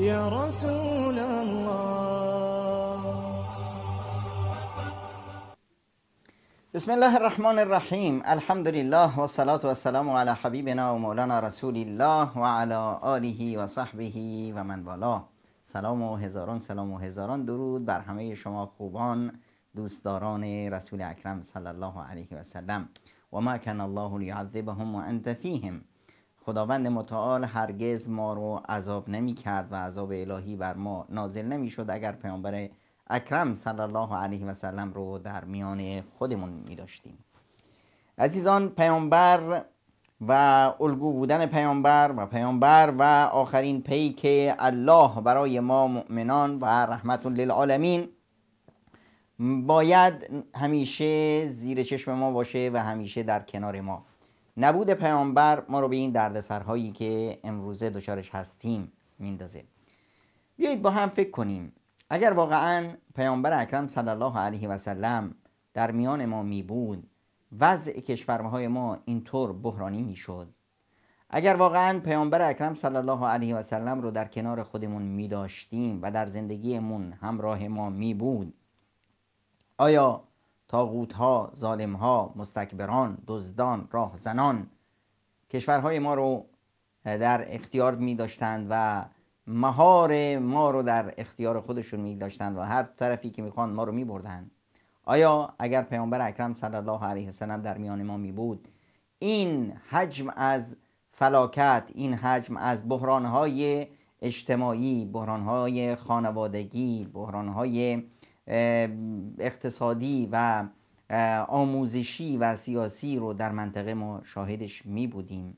يا رسول الله بسم الله الرحمن الرحیم الحمد لله و والسلام و سلام علی حبیبنا و مولانا رسول الله و علی آله و صحبه و من سلام و هزاران سلام و هزاران درود بر همه شما خوبان دوستداران رسول اکرم صلی الله علیه و سلم و ما کن الله لیعذبهم و انت فیهم خداوند متعال هرگز ما رو عذاب نمی کرد و عذاب الهی بر ما نازل نمی شد اگر پیامبر اکرم صلی الله علیه و سلم رو در میان خودمون می داشتیم عزیزان پیامبر و الگو بودن پیامبر و پیامبر و آخرین پی که الله برای ما مؤمنان و رحمت للعالمین باید همیشه زیر چشم ما باشه و همیشه در کنار ما نبود پیامبر ما رو به این دردسرهایی که امروزه دچارش هستیم میندازه بیایید با هم فکر کنیم اگر واقعا پیامبر اکرم صلی الله علیه و سلم در میان ما می بود وضع کشورهای ما اینطور بحرانی میشد اگر واقعا پیامبر اکرم صلی الله علیه و سلم رو در کنار خودمون می داشتیم و در زندگیمون همراه ما می آیا تاغوت ها ظالم ها مستکبران دزدان راهزنان کشورهای ما رو در اختیار می داشتند و مهار ما رو در اختیار خودشون می داشتند و هر طرفی که میخوان ما رو می بردن. آیا اگر پیامبر اکرم صلی الله علیه وسلم در میان ما می بود این حجم از فلاکت این حجم از بحران های اجتماعی بحران های خانوادگی های اقتصادی و آموزشی و سیاسی رو در منطقه ما شاهدش می بودیم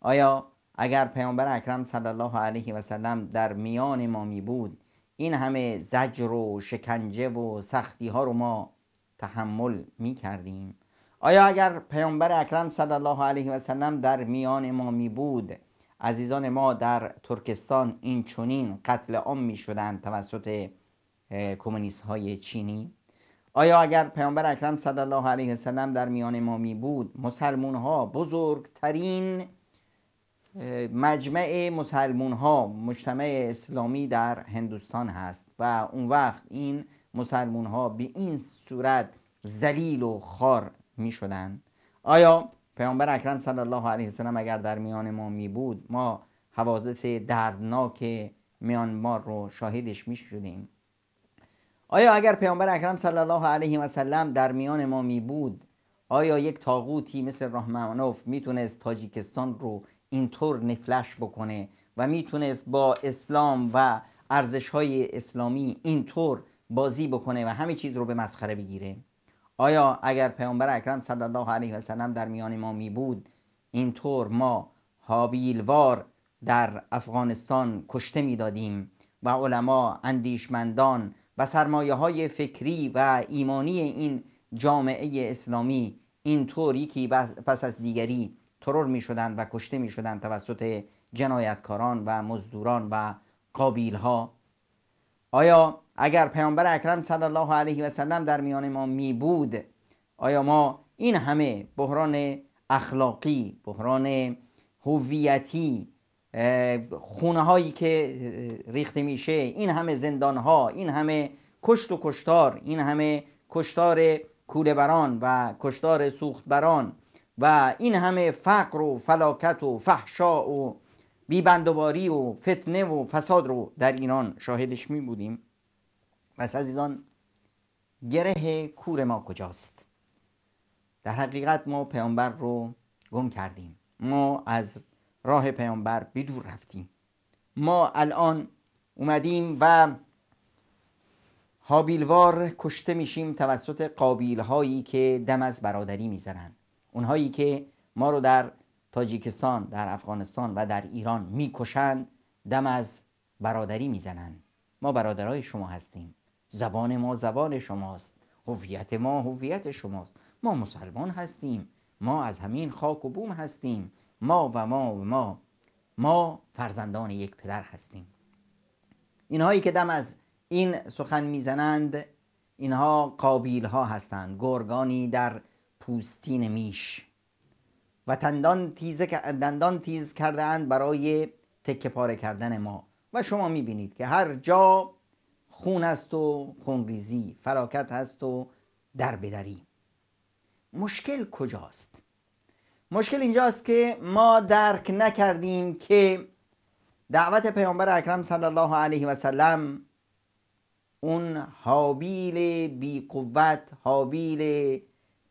آیا اگر پیامبر اکرم صلی الله علیه و سلم در میان ما می بود این همه زجر و شکنجه و سختی ها رو ما تحمل می کردیم آیا اگر پیامبر اکرم صلی الله علیه و سلم در میان ما می بود عزیزان ما در ترکستان این چنین قتل عام می شدند توسط کمونیست های چینی آیا اگر پیامبر اکرم صلی الله علیه وسلم در میان ما می بود مسلمون ها بزرگترین مجمع مسلمون ها مجتمع اسلامی در هندوستان هست و اون وقت این مسلمون ها به این صورت ذلیل و خار می شدن آیا پیامبر اکرم صلی الله علیه وسلم اگر در میان ما می بود ما حوادث دردناک میانمار رو شاهدش می شدیم آیا اگر پیامبر اکرم صلی الله علیه و سلم در میان ما می بود آیا یک تاغوتی مثل رحمانوف میتونست تاجیکستان رو اینطور نفلش بکنه و میتونست با اسلام و ارزش های اسلامی اینطور بازی بکنه و همه چیز رو به مسخره بگیره آیا اگر پیامبر اکرم صلی الله علیه و سلم در میان ما می بود اینطور ما هابیلوار در افغانستان کشته میدادیم و علما اندیشمندان و سرمایه های فکری و ایمانی این جامعه اسلامی این طوری که پس از دیگری ترور می شدند و کشته می شدند توسط جنایتکاران و مزدوران و قابیل ها آیا اگر پیامبر اکرم صلی الله علیه و سلم در میان ما می بود آیا ما این همه بحران اخلاقی بحران هویتی خونه هایی که ریخته میشه این همه زندان ها این همه کشت و کشتار این همه کشتار کوله بران و کشتار سوختبران بران و این همه فقر و فلاکت و فحشا و بیبندوباری و فتنه و فساد رو در ایران شاهدش می بودیم پس عزیزان گره کور ما کجاست در حقیقت ما پیامبر رو گم کردیم ما از راه پیامبر بدور رفتیم ما الان اومدیم و هابیلوار کشته میشیم توسط قابیل هایی که دم از برادری میزنن اونهایی که ما رو در تاجیکستان در افغانستان و در ایران میکشند دم از برادری میزنند ما برادرای شما هستیم زبان ما زبان شماست هویت ما هویت شماست ما مسلمان هستیم ما از همین خاک و بوم هستیم ما و ما و ما ما فرزندان یک پدر هستیم اینهایی که دم از این سخن میزنند اینها قابیل ها هستند گرگانی در پوستین میش و تندان تیز, دندان تیز کرده اند برای تکه پاره کردن ما و شما میبینید که هر جا خون است و خونریزی فلاکت هست و دربدری مشکل کجاست مشکل اینجاست که ما درک نکردیم که دعوت پیامبر اکرم صلی الله علیه و سلم اون حابیل بی قوت حابیل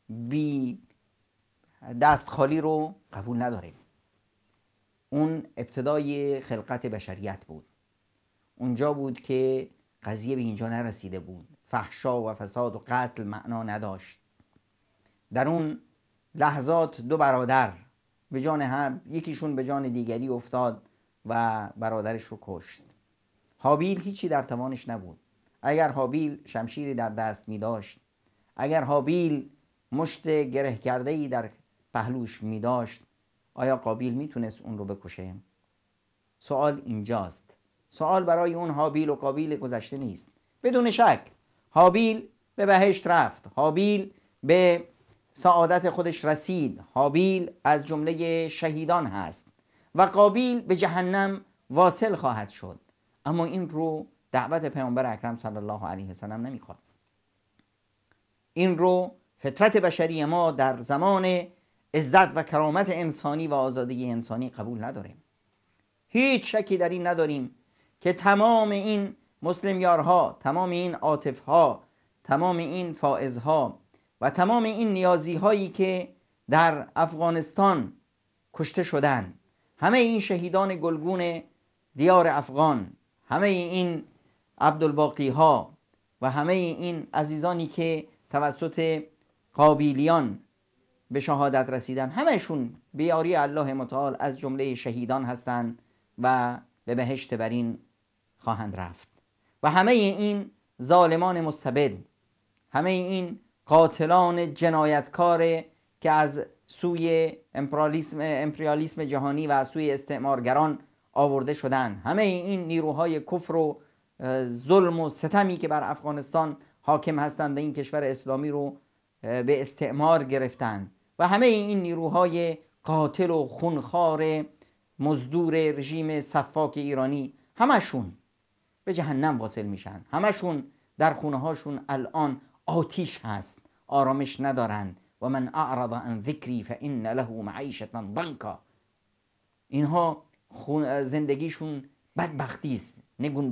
بی دست خالی رو قبول نداریم اون ابتدای خلقت بشریت بود اونجا بود که قضیه به اینجا نرسیده بود فحشا و فساد و قتل معنا نداشت در اون لحظات دو برادر به جان هم یکیشون به جان دیگری افتاد و برادرش رو کشت حابیل هیچی در توانش نبود اگر حابیل شمشیری در دست می داشت اگر حابیل مشت گره کرده ای در پهلوش می داشت آیا قابیل می اون رو بکشه؟ سوال اینجاست سوال برای اون حابیل و قابیل گذشته نیست بدون شک حابیل به بهشت رفت حابیل به سعادت خودش رسید حابیل از جمله شهیدان هست و قابیل به جهنم واصل خواهد شد اما این رو دعوت پیامبر اکرم صلی الله علیه وسلم نمیخواد این رو فطرت بشری ما در زمان عزت و کرامت انسانی و آزادی انسانی قبول نداره. هیچ شکی در این نداریم که تمام این مسلم یارها تمام این عاطفها تمام این فائزها و تمام این نیازی هایی که در افغانستان کشته شدن همه این شهیدان گلگون دیار افغان همه این عبدالباقی ها و همه این عزیزانی که توسط قابیلیان به شهادت رسیدن همهشون بیاری الله متعال از جمله شهیدان هستند و به بهشت برین خواهند رفت و همه این ظالمان مستبد همه این قاتلان جنایتکار که از سوی امپریالیسم, امپریالیسم جهانی و از سوی استعمارگران آورده شدن همه این نیروهای کفر و ظلم و ستمی که بر افغانستان حاکم هستند و این کشور اسلامی رو به استعمار گرفتند و همه این نیروهای قاتل و خونخوار مزدور رژیم صفاک ایرانی همشون به جهنم واصل میشن همشون در خونه هاشون الان آتیش هست آرامش ندارن و من اعرض عن ذکری فان له معیشة ضنکا اینها زندگیشون بدبختی است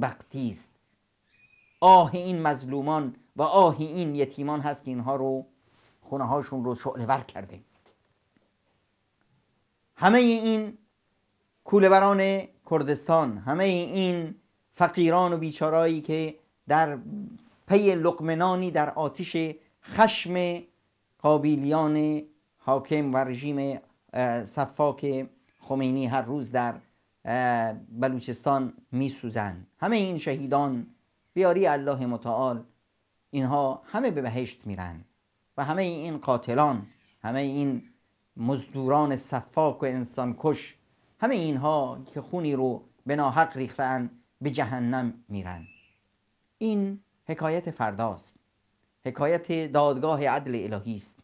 بختی است آه این مظلومان و آه این یتیمان هست که اینها رو خونه هاشون رو شعله کرده همه این کولبران کردستان همه این فقیران و بیچارایی که در پی لقمنانی در آتش خشم قابیلیان حاکم و رژیم صفاک خمینی هر روز در بلوچستان میسوزند همه این شهیدان بیاری الله متعال اینها همه به بهشت میرن و همه این قاتلان همه این مزدوران صفاک و انسان کش همه اینها که خونی رو به ناحق ریختن به جهنم میرن این حکایت فرداست حکایت دادگاه عدل الهی است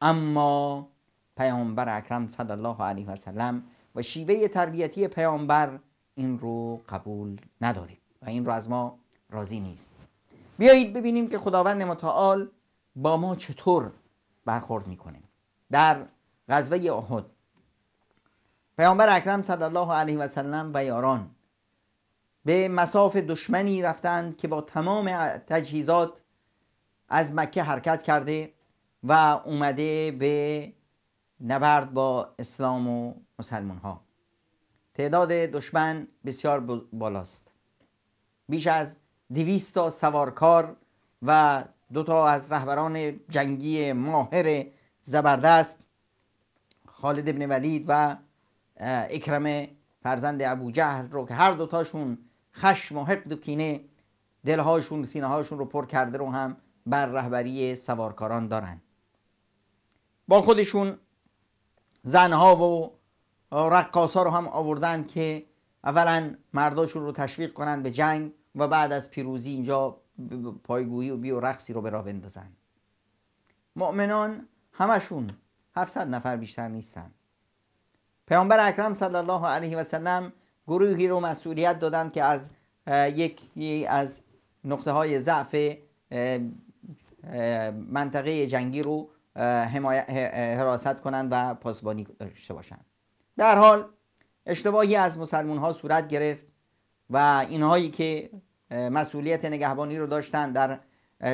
اما پیامبر اکرم صلی الله علیه و سلم و شیوه تربیتی پیامبر این رو قبول نداره و این رو از ما راضی نیست بیایید ببینیم که خداوند متعال با ما چطور برخورد میکنه در غزوه احد پیامبر اکرم صلی الله علیه و سلم و یاران به مساف دشمنی رفتند که با تمام تجهیزات از مکه حرکت کرده و اومده به نبرد با اسلام و مسلمان ها تعداد دشمن بسیار بالاست بیش از دویست تا سوارکار و دو تا از رهبران جنگی ماهر زبردست خالد ابن ولید و اکرم فرزند ابو جهل رو که هر دوتاشون خشم و حقد و کینه دلهاشون سینه هاشون رو پر کرده رو هم بر رهبری سوارکاران دارن با خودشون زنها و ها رو هم آوردن که اولا مرداشون رو تشویق کنن به جنگ و بعد از پیروزی اینجا پایگویی و بی و رقصی رو به راه بندازن مؤمنان همشون 700 نفر بیشتر نیستن پیامبر اکرم صلی الله علیه و سلم گروهی رو مسئولیت دادن که از یکی از نقطه های ضعف منطقه جنگی رو حراست کنند و پاسبانی داشته باشند در حال اشتباهی از مسلمون ها صورت گرفت و اینهایی که مسئولیت نگهبانی رو داشتن در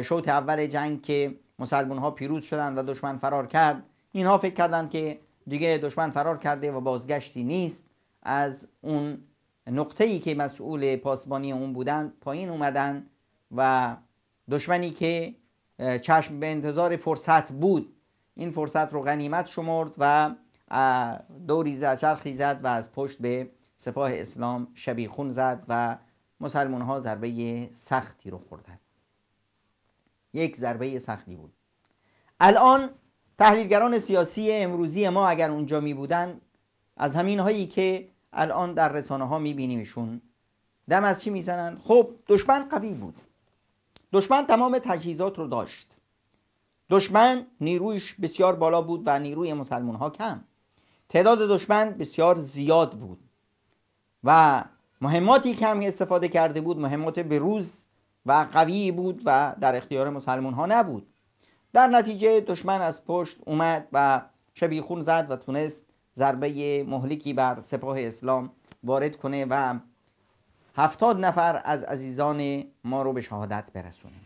شوت اول جنگ که مسلمون ها پیروز شدند و دشمن فرار کرد اینها فکر کردند که دیگه دشمن فرار کرده و بازگشتی نیست از اون نقطه ای که مسئول پاسبانی اون بودن پایین اومدن و دشمنی که چشم به انتظار فرصت بود این فرصت رو غنیمت شمرد و دوری زد چرخی زد و از پشت به سپاه اسلام شبیخون زد و مسلمان ها ضربه سختی رو خوردن یک ضربه سختی بود الان تحلیلگران سیاسی امروزی ما اگر اونجا می بودن از همین هایی که الان در رسانه ها میبینیمشون دم از چی میزنن خب دشمن قوی بود دشمن تمام تجهیزات رو داشت دشمن نیرویش بسیار بالا بود و نیروی مسلمان ها کم تعداد دشمن بسیار زیاد بود و مهماتی کم استفاده کرده بود مهمات بروز و قوی بود و در اختیار مسلمان ها نبود در نتیجه دشمن از پشت اومد و شبیخون زد و تونست ضربه مهلکی بر سپاه اسلام وارد کنه و هفتاد نفر از عزیزان ما رو به شهادت برسونه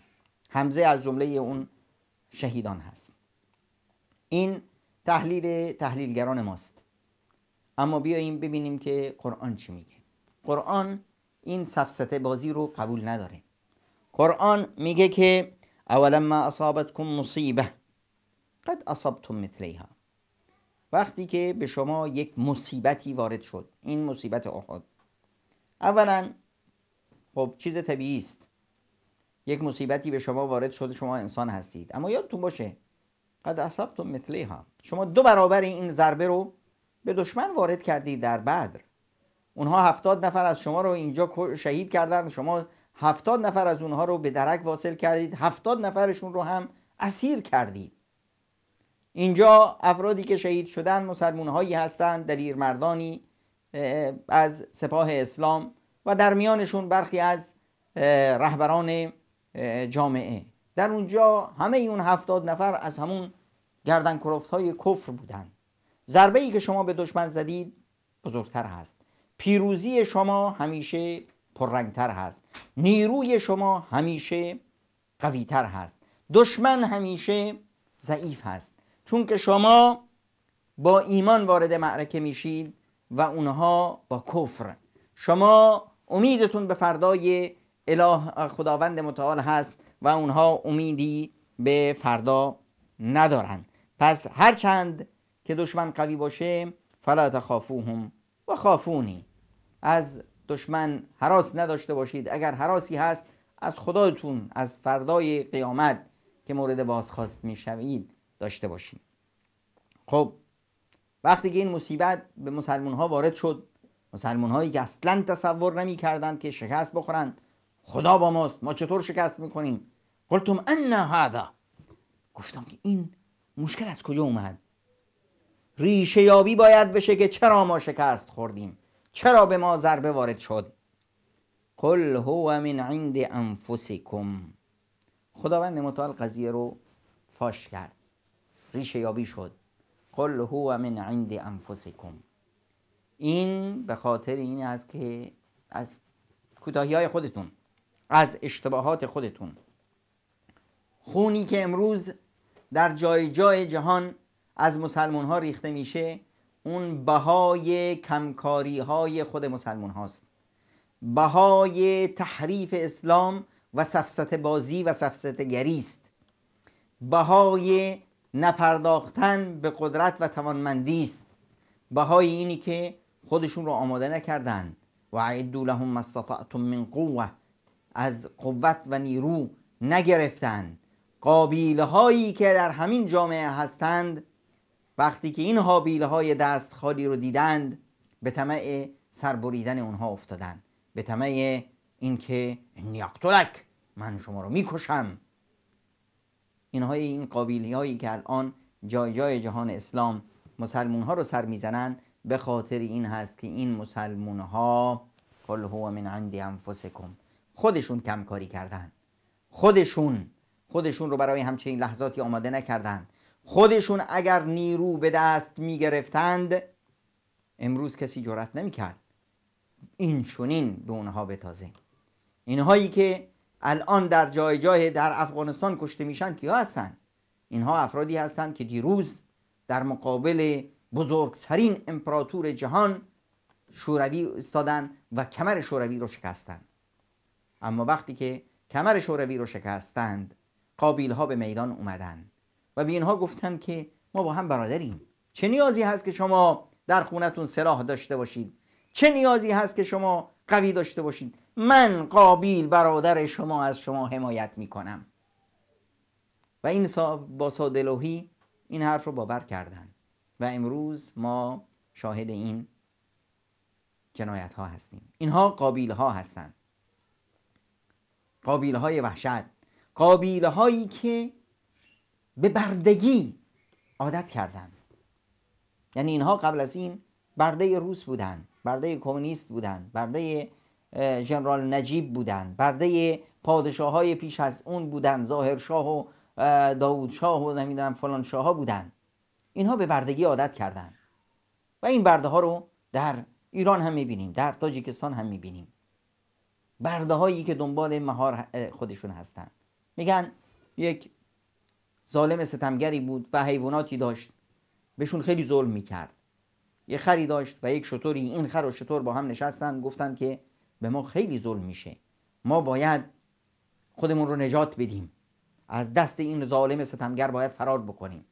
حمزه از جمله اون شهیدان هست این تحلیل تحلیلگران ماست اما بیاییم ببینیم که قرآن چی میگه قرآن این سفسته بازی رو قبول نداره قرآن میگه که اولما اصابتکم مصیبه قد اصابتم مثلیها وقتی که به شما یک مصیبتی وارد شد این مصیبت احد اولا خب چیز طبیعی است یک مصیبتی به شما وارد شده شما انسان هستید اما یادتون باشه قد اصبتم مثلیها شما دو برابر این ضربه رو به دشمن وارد کردید در بدر اونها هفتاد نفر از شما رو اینجا شهید کردند، شما هفتاد نفر از اونها رو به درک واصل کردید هفتاد نفرشون رو هم اسیر کردید اینجا افرادی که شهید شدن مسلمون هایی هستند دلیر مردانی از سپاه اسلام و در میانشون برخی از رهبران جامعه در اونجا همه اون هفتاد نفر از همون گردن های کفر بودن ضربه ای که شما به دشمن زدید بزرگتر هست پیروزی شما همیشه پررنگتر هست نیروی شما همیشه قویتر هست دشمن همیشه ضعیف هست چون که شما با ایمان وارد معرکه میشید و اونها با کفر شما امیدتون به فردای اله خداوند متعال هست و اونها امیدی به فردا ندارند پس هرچند که دشمن قوی باشه فلا تخافوهم و خافونی از دشمن حراس نداشته باشید اگر حراسی هست از خدایتون از فردای قیامت که مورد بازخواست میشوید داشته باشین خب وقتی که این مصیبت به مسلمان ها وارد شد مسلمان هایی که اصلا تصور نمی کردند که شکست بخورند خدا با ماست ما چطور شکست میکنیم قلتم ان هذا گفتم که این مشکل از کجا اومد ریشه یابی باید بشه که چرا ما شکست خوردیم چرا به ما ضربه وارد شد قل هو من عند انفسکم خداوند متعال قضیه رو فاش کرد ریشه یابی شد قل هو من عند انفسکم این به خاطر این است که از کوتاهی های خودتون از اشتباهات خودتون خونی که امروز در جای جای جهان از مسلمون ها ریخته میشه اون بهای کمکاری های خود مسلمون هاست بهای تحریف اسلام و سفسته بازی و سفسته گریست بهای نپرداختن به قدرت و توانمندی است بهای اینی که خودشون رو آماده نکردند و عدو لهم ما من قوه از قوت و نیرو نگرفتن قابیله هایی که در همین جامعه هستند وقتی که این حابیله های دست خالی رو دیدند به طمع سربریدن اونها افتادند به طمع اینکه نیاقتلک من شما رو میکشم اینهای این قابیلی هایی که الان جای جای جهان اسلام مسلمون ها رو سر میزنند به خاطر این هست که این مسلمون ها قل هو من عندی انفسکم خودشون کمکاری کردن خودشون خودشون رو برای همچنین لحظاتی آماده نکردن خودشون اگر نیرو به دست گرفتند امروز کسی جرأت نمیکرد این چنین به اونها بتازه اینهایی که الان در جای جای در افغانستان کشته میشن کیا هستن اینها افرادی هستند که دیروز در مقابل بزرگترین امپراتور جهان شوروی استادن و کمر شوروی رو شکستند اما وقتی که کمر شوروی رو شکستند قابیل ها به میدان اومدن و به اینها گفتند که ما با هم برادریم چه نیازی هست که شما در خونتون سلاح داشته باشید چه نیازی هست که شما قوی داشته باشید من قابیل برادر شما از شما حمایت می کنم و این با سادلوهی این حرف رو باور کردن و امروز ما شاهد این جنایت ها هستیم اینها قابیل ها هستند قابیل های وحشت قابیل هایی که به بردگی عادت کردند یعنی اینها قبل از این برده روس بودند، برده کمونیست بودن برده جنرال نجیب بودن برده پادشاه های پیش از اون بودن ظاهر شاه و داود شاه و نمیدونم فلان شاه ها بودند اینها به بردگی عادت کردند و این برده ها رو در ایران هم میبینیم در تاجیکستان هم میبینیم برده هایی که دنبال مهار خودشون هستن میگن یک ظالم ستمگری بود و حیواناتی داشت بهشون خیلی ظلم میکرد یه خری داشت و یک شطوری این خر و شطور با هم نشستن گفتند که به ما خیلی ظلم میشه ما باید خودمون رو نجات بدیم از دست این ظالم ستمگر باید فرار بکنیم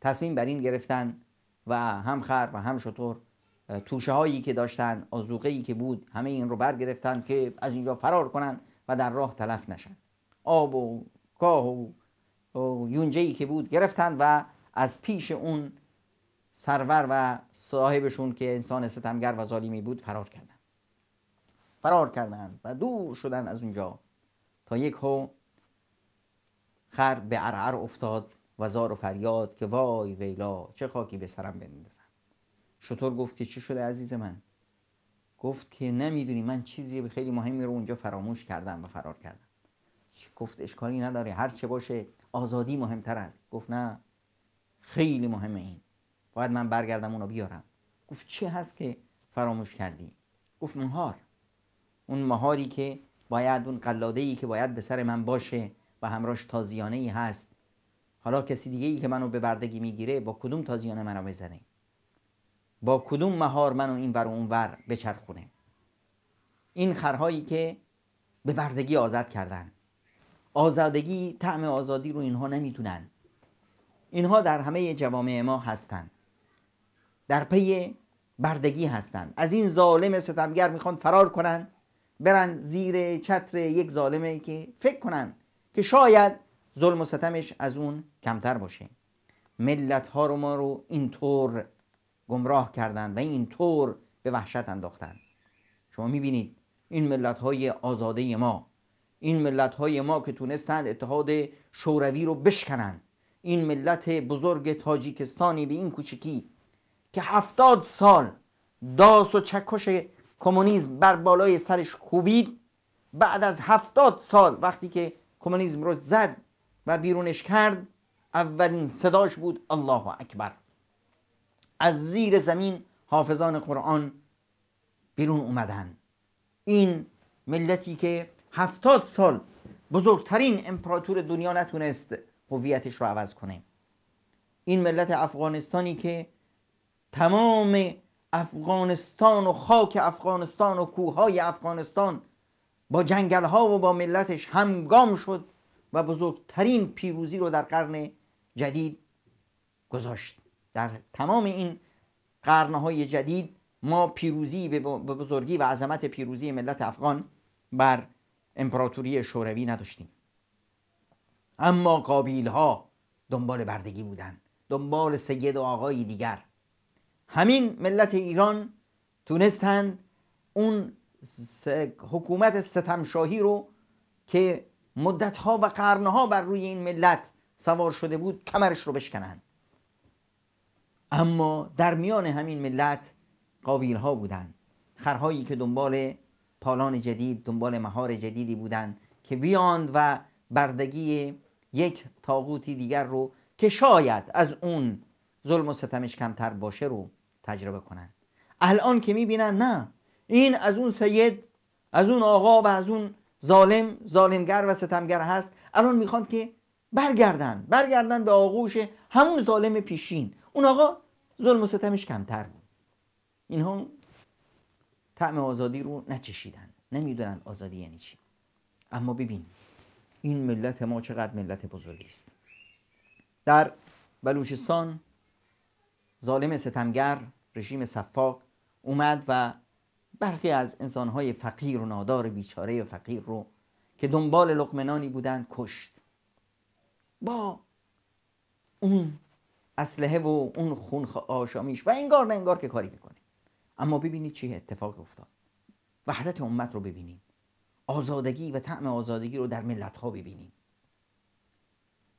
تصمیم بر این گرفتن و هم خر و هم شطور توشه هایی که داشتن آزوقه ای که بود همه این رو برگرفتن که از اینجا فرار کنن و در راه تلف نشن آب و کاه و, و ای که بود گرفتن و از پیش اون سرور و صاحبشون که انسان ستمگر و ظالمی بود فرار کردن فرار کردن و دور شدن از اونجا تا یک هو خر به عرعر افتاد و زار و فریاد که وای ویلا چه خاکی به سرم بندازم شطور گفت که چی شده عزیز من گفت که نمیدونی من چیزی خیلی مهمی رو اونجا فراموش کردم و فرار کردم گفت اشکالی نداره هر چه باشه آزادی مهمتر است گفت نه خیلی مهمه این باید من برگردم اونو بیارم گفت چه هست که فراموش کردی گفت نهار اون مهاری که باید اون قلاده ای که باید به سر من باشه و همراش تازیانه ای هست حالا کسی دیگه ای که منو به بردگی میگیره با کدوم تازیانه منو بزنه با کدوم مهار منو این ور اون ور بچرخونه این خرهایی که به بردگی آزاد کردن آزادگی طعم آزادی رو اینها نمیتونن اینها در همه جوامع ما هستند در پی بردگی هستند از این ظالم ستمگر میخوان فرار کنند برن زیر چتر یک ظالمه که فکر کنن که شاید ظلم و ستمش از اون کمتر باشه ملت ها رو ما رو اینطور گمراه کردن و اینطور به وحشت انداختن شما میبینید این ملت های آزاده ما این ملت های ما که تونستند اتحاد شوروی رو بشکنن این ملت بزرگ تاجیکستانی به این کوچکی که هفتاد سال داس و چکش کمونیسم بر بالای سرش کوبید بعد از هفتاد سال وقتی که کمونیسم رو زد و بیرونش کرد اولین صداش بود الله اکبر از زیر زمین حافظان قرآن بیرون اومدن این ملتی که هفتاد سال بزرگترین امپراتور دنیا نتونست هویتش رو عوض کنه این ملت افغانستانی که تمام افغانستان و خاک افغانستان و کوههای افغانستان با ها و با ملتش همگام شد و بزرگترین پیروزی رو در قرن جدید گذاشت در تمام این قرنهای جدید ما پیروزی به بزرگی و عظمت پیروزی ملت افغان بر امپراتوری شوروی نداشتیم اما قابیل ها دنبال بردگی بودند دنبال سید و آقای دیگر همین ملت ایران تونستند اون حکومت ستمشاهی رو که مدتها و قرنها بر روی این ملت سوار شده بود کمرش رو بشکنند اما در میان همین ملت قابیل ها بودند خرهایی که دنبال پالان جدید دنبال مهار جدیدی بودند که بیاند و بردگی یک تاغوتی دیگر رو که شاید از اون ظلم و ستمش کمتر باشه رو تجربه کنن الان که میبینن نه این از اون سید از اون آقا و از اون ظالم ظالمگر و ستمگر هست الان میخوان که برگردن برگردن به آغوش همون ظالم پیشین اون آقا ظلم و ستمش کمتر بود اینها طعم آزادی رو نچشیدن نمیدونن آزادی یعنی چی اما ببین این ملت ما چقدر ملت بزرگی است در بلوچستان ظالم ستمگر رژیم صفاق اومد و برخی از انسانهای فقیر و نادار بیچاره و فقیر رو که دنبال لقمنانی بودند کشت با اون اسلحه و اون خون آشامیش و انگار نه انگار که کاری میکنه اما ببینید چه اتفاق افتاد وحدت امت رو ببینیم آزادگی و طعم آزادگی رو در ملت ها ببینیم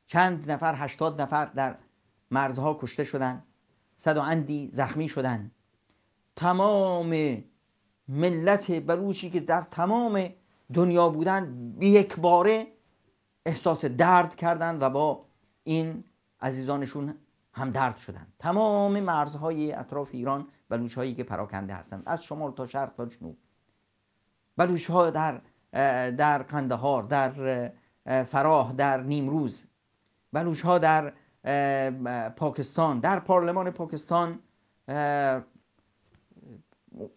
چند نفر هشتاد نفر در مرزها کشته شدند. صد و اندی زخمی شدن تمام ملت بلوچی که در تمام دنیا بودند به یک باره احساس درد کردند و با این عزیزانشون هم درد شدند تمام مرزهای اطراف ایران بلوچ هایی که پراکنده هستند از شمال تا شرق تا جنوب بلوچ ها در در قندهار در فراه در نیمروز بلوچ در پاکستان در پارلمان پاکستان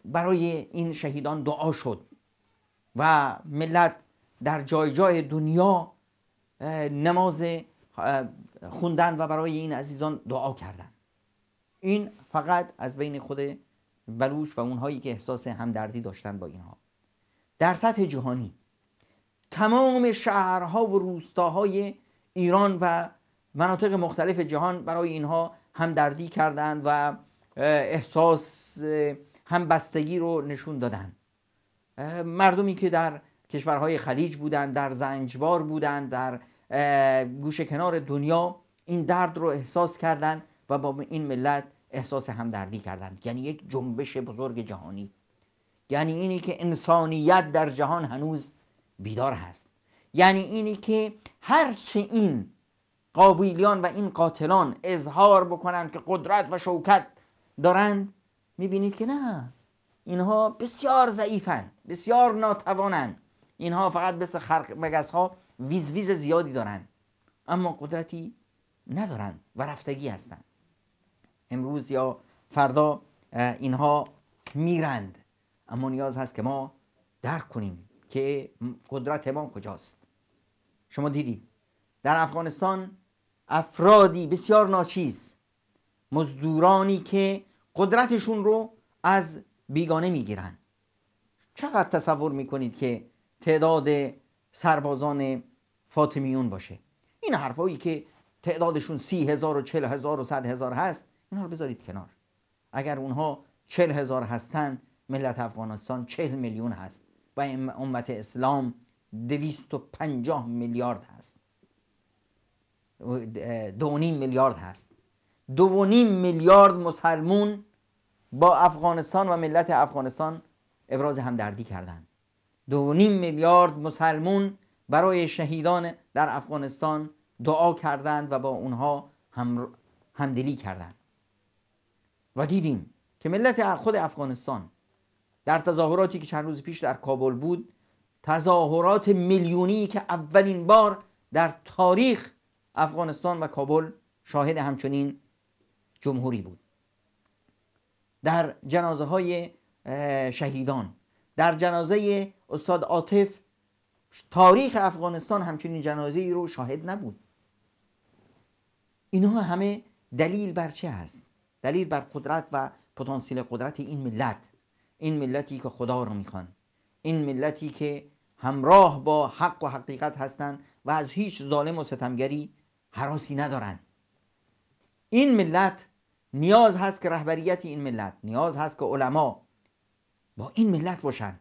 برای این شهیدان دعا شد و ملت در جای جای دنیا نماز خوندن و برای این عزیزان دعا کردن این فقط از بین خود بلوش و اونهایی که احساس همدردی داشتن با اینها در سطح جهانی تمام شهرها و روستاهای ایران و مناطق مختلف جهان برای اینها همدردی کردند و احساس همبستگی رو نشون دادند مردمی که در کشورهای خلیج بودند در زنجبار بودند در گوشه کنار دنیا این درد رو احساس کردند و با این ملت احساس همدردی کردند یعنی یک جنبش بزرگ جهانی یعنی اینی که انسانیت در جهان هنوز بیدار هست یعنی اینی که هرچه این قابیلیان و این قاتلان اظهار بکنند که قدرت و شوکت دارند میبینید که نه اینها بسیار ضعیفند بسیار ناتوانند اینها فقط مثل خرق مگس ها ویز ویز زیادی دارند اما قدرتی ندارند و رفتگی هستند امروز یا فردا اینها میرند اما نیاز هست که ما درک کنیم که قدرت ما کجاست شما دیدید در افغانستان افرادی بسیار ناچیز مزدورانی که قدرتشون رو از بیگانه میگیرن چقدر تصور میکنید که تعداد سربازان فاطمیون باشه این حرفایی که تعدادشون سی هزار و چل هزار و صد هزار هست اینا رو بذارید کنار اگر اونها چل هزار هستن ملت افغانستان چل میلیون هست و امت اسلام دویست و میلیارد هست دو میلیارد هست دو میلیارد مسلمون با افغانستان و ملت افغانستان ابراز همدردی کردند دو میلیارد مسلمون برای شهیدان در افغانستان دعا کردند و با اونها هم همدلی کردند و دیدیم که ملت خود افغانستان در تظاهراتی که چند روز پیش در کابل بود تظاهرات میلیونی که اولین بار در تاریخ افغانستان و کابل شاهد همچنین جمهوری بود در جنازه های شهیدان در جنازه استاد عاطف تاریخ افغانستان همچنین جنازه ای رو شاهد نبود اینها همه دلیل بر چه هست دلیل بر قدرت و پتانسیل قدرت این ملت این ملتی که خدا رو میخوان این ملتی که همراه با حق و حقیقت هستند و از هیچ ظالم و ستمگری حراسی ندارند این ملت نیاز هست که رهبریت این ملت نیاز هست که علما با این ملت باشن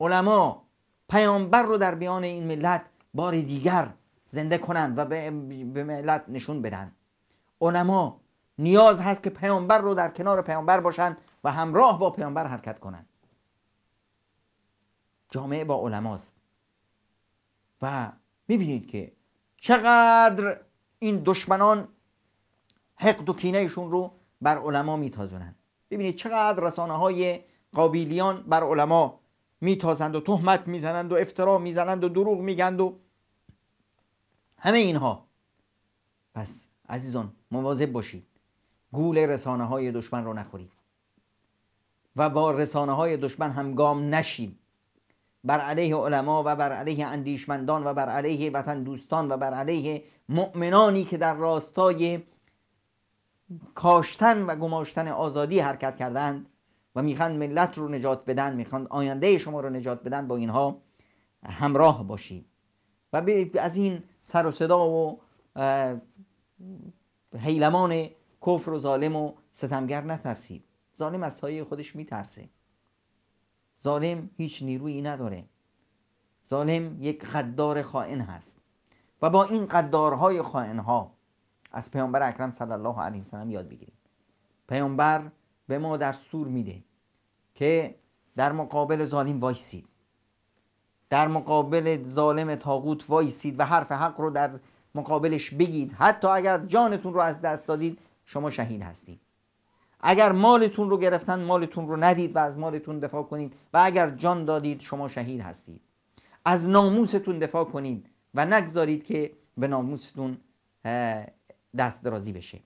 علما پیامبر رو در بیان این ملت بار دیگر زنده کنند و به ملت نشون بدن علما نیاز هست که پیامبر رو در کنار پیامبر باشند و همراه با پیامبر حرکت کنند جامعه با علماست و میبینید که چقدر این دشمنان حقد و کینهشون رو بر علما میتازونند ببینید چقدر رسانه های قابیلیان بر علما میتازند و تهمت میزنند و افترا میزنند و دروغ میگند و همه اینها پس عزیزان مواظب باشید گول رسانه های دشمن رو نخورید و با رسانه های دشمن همگام نشید بر علیه علما و بر علیه اندیشمندان و بر علیه وطن دوستان و بر علیه مؤمنانی که در راستای کاشتن و گماشتن آزادی حرکت کردند و میخوان ملت رو نجات بدن میخوان آینده شما رو نجات بدن با اینها همراه باشید و از این سر و صدا و حیلمان کفر و ظالم و ستمگر نترسید ظالم از سایه خودش میترسه ظالم هیچ نیرویی نداره ظالم یک قدار خائن هست و با این قدارهای ها، از پیامبر اکرم صلی الله علیه وسلم یاد بگیریم پیامبر به ما در سور میده که در مقابل ظالم وایسید در مقابل ظالم تاغوت وایسید و حرف حق رو در مقابلش بگید حتی اگر جانتون رو از دست دادید شما شهید هستید اگر مالتون رو گرفتن مالتون رو ندید و از مالتون دفاع کنید و اگر جان دادید شما شهید هستید از ناموستون دفاع کنید و نگذارید که به ناموستون دست درازی بشه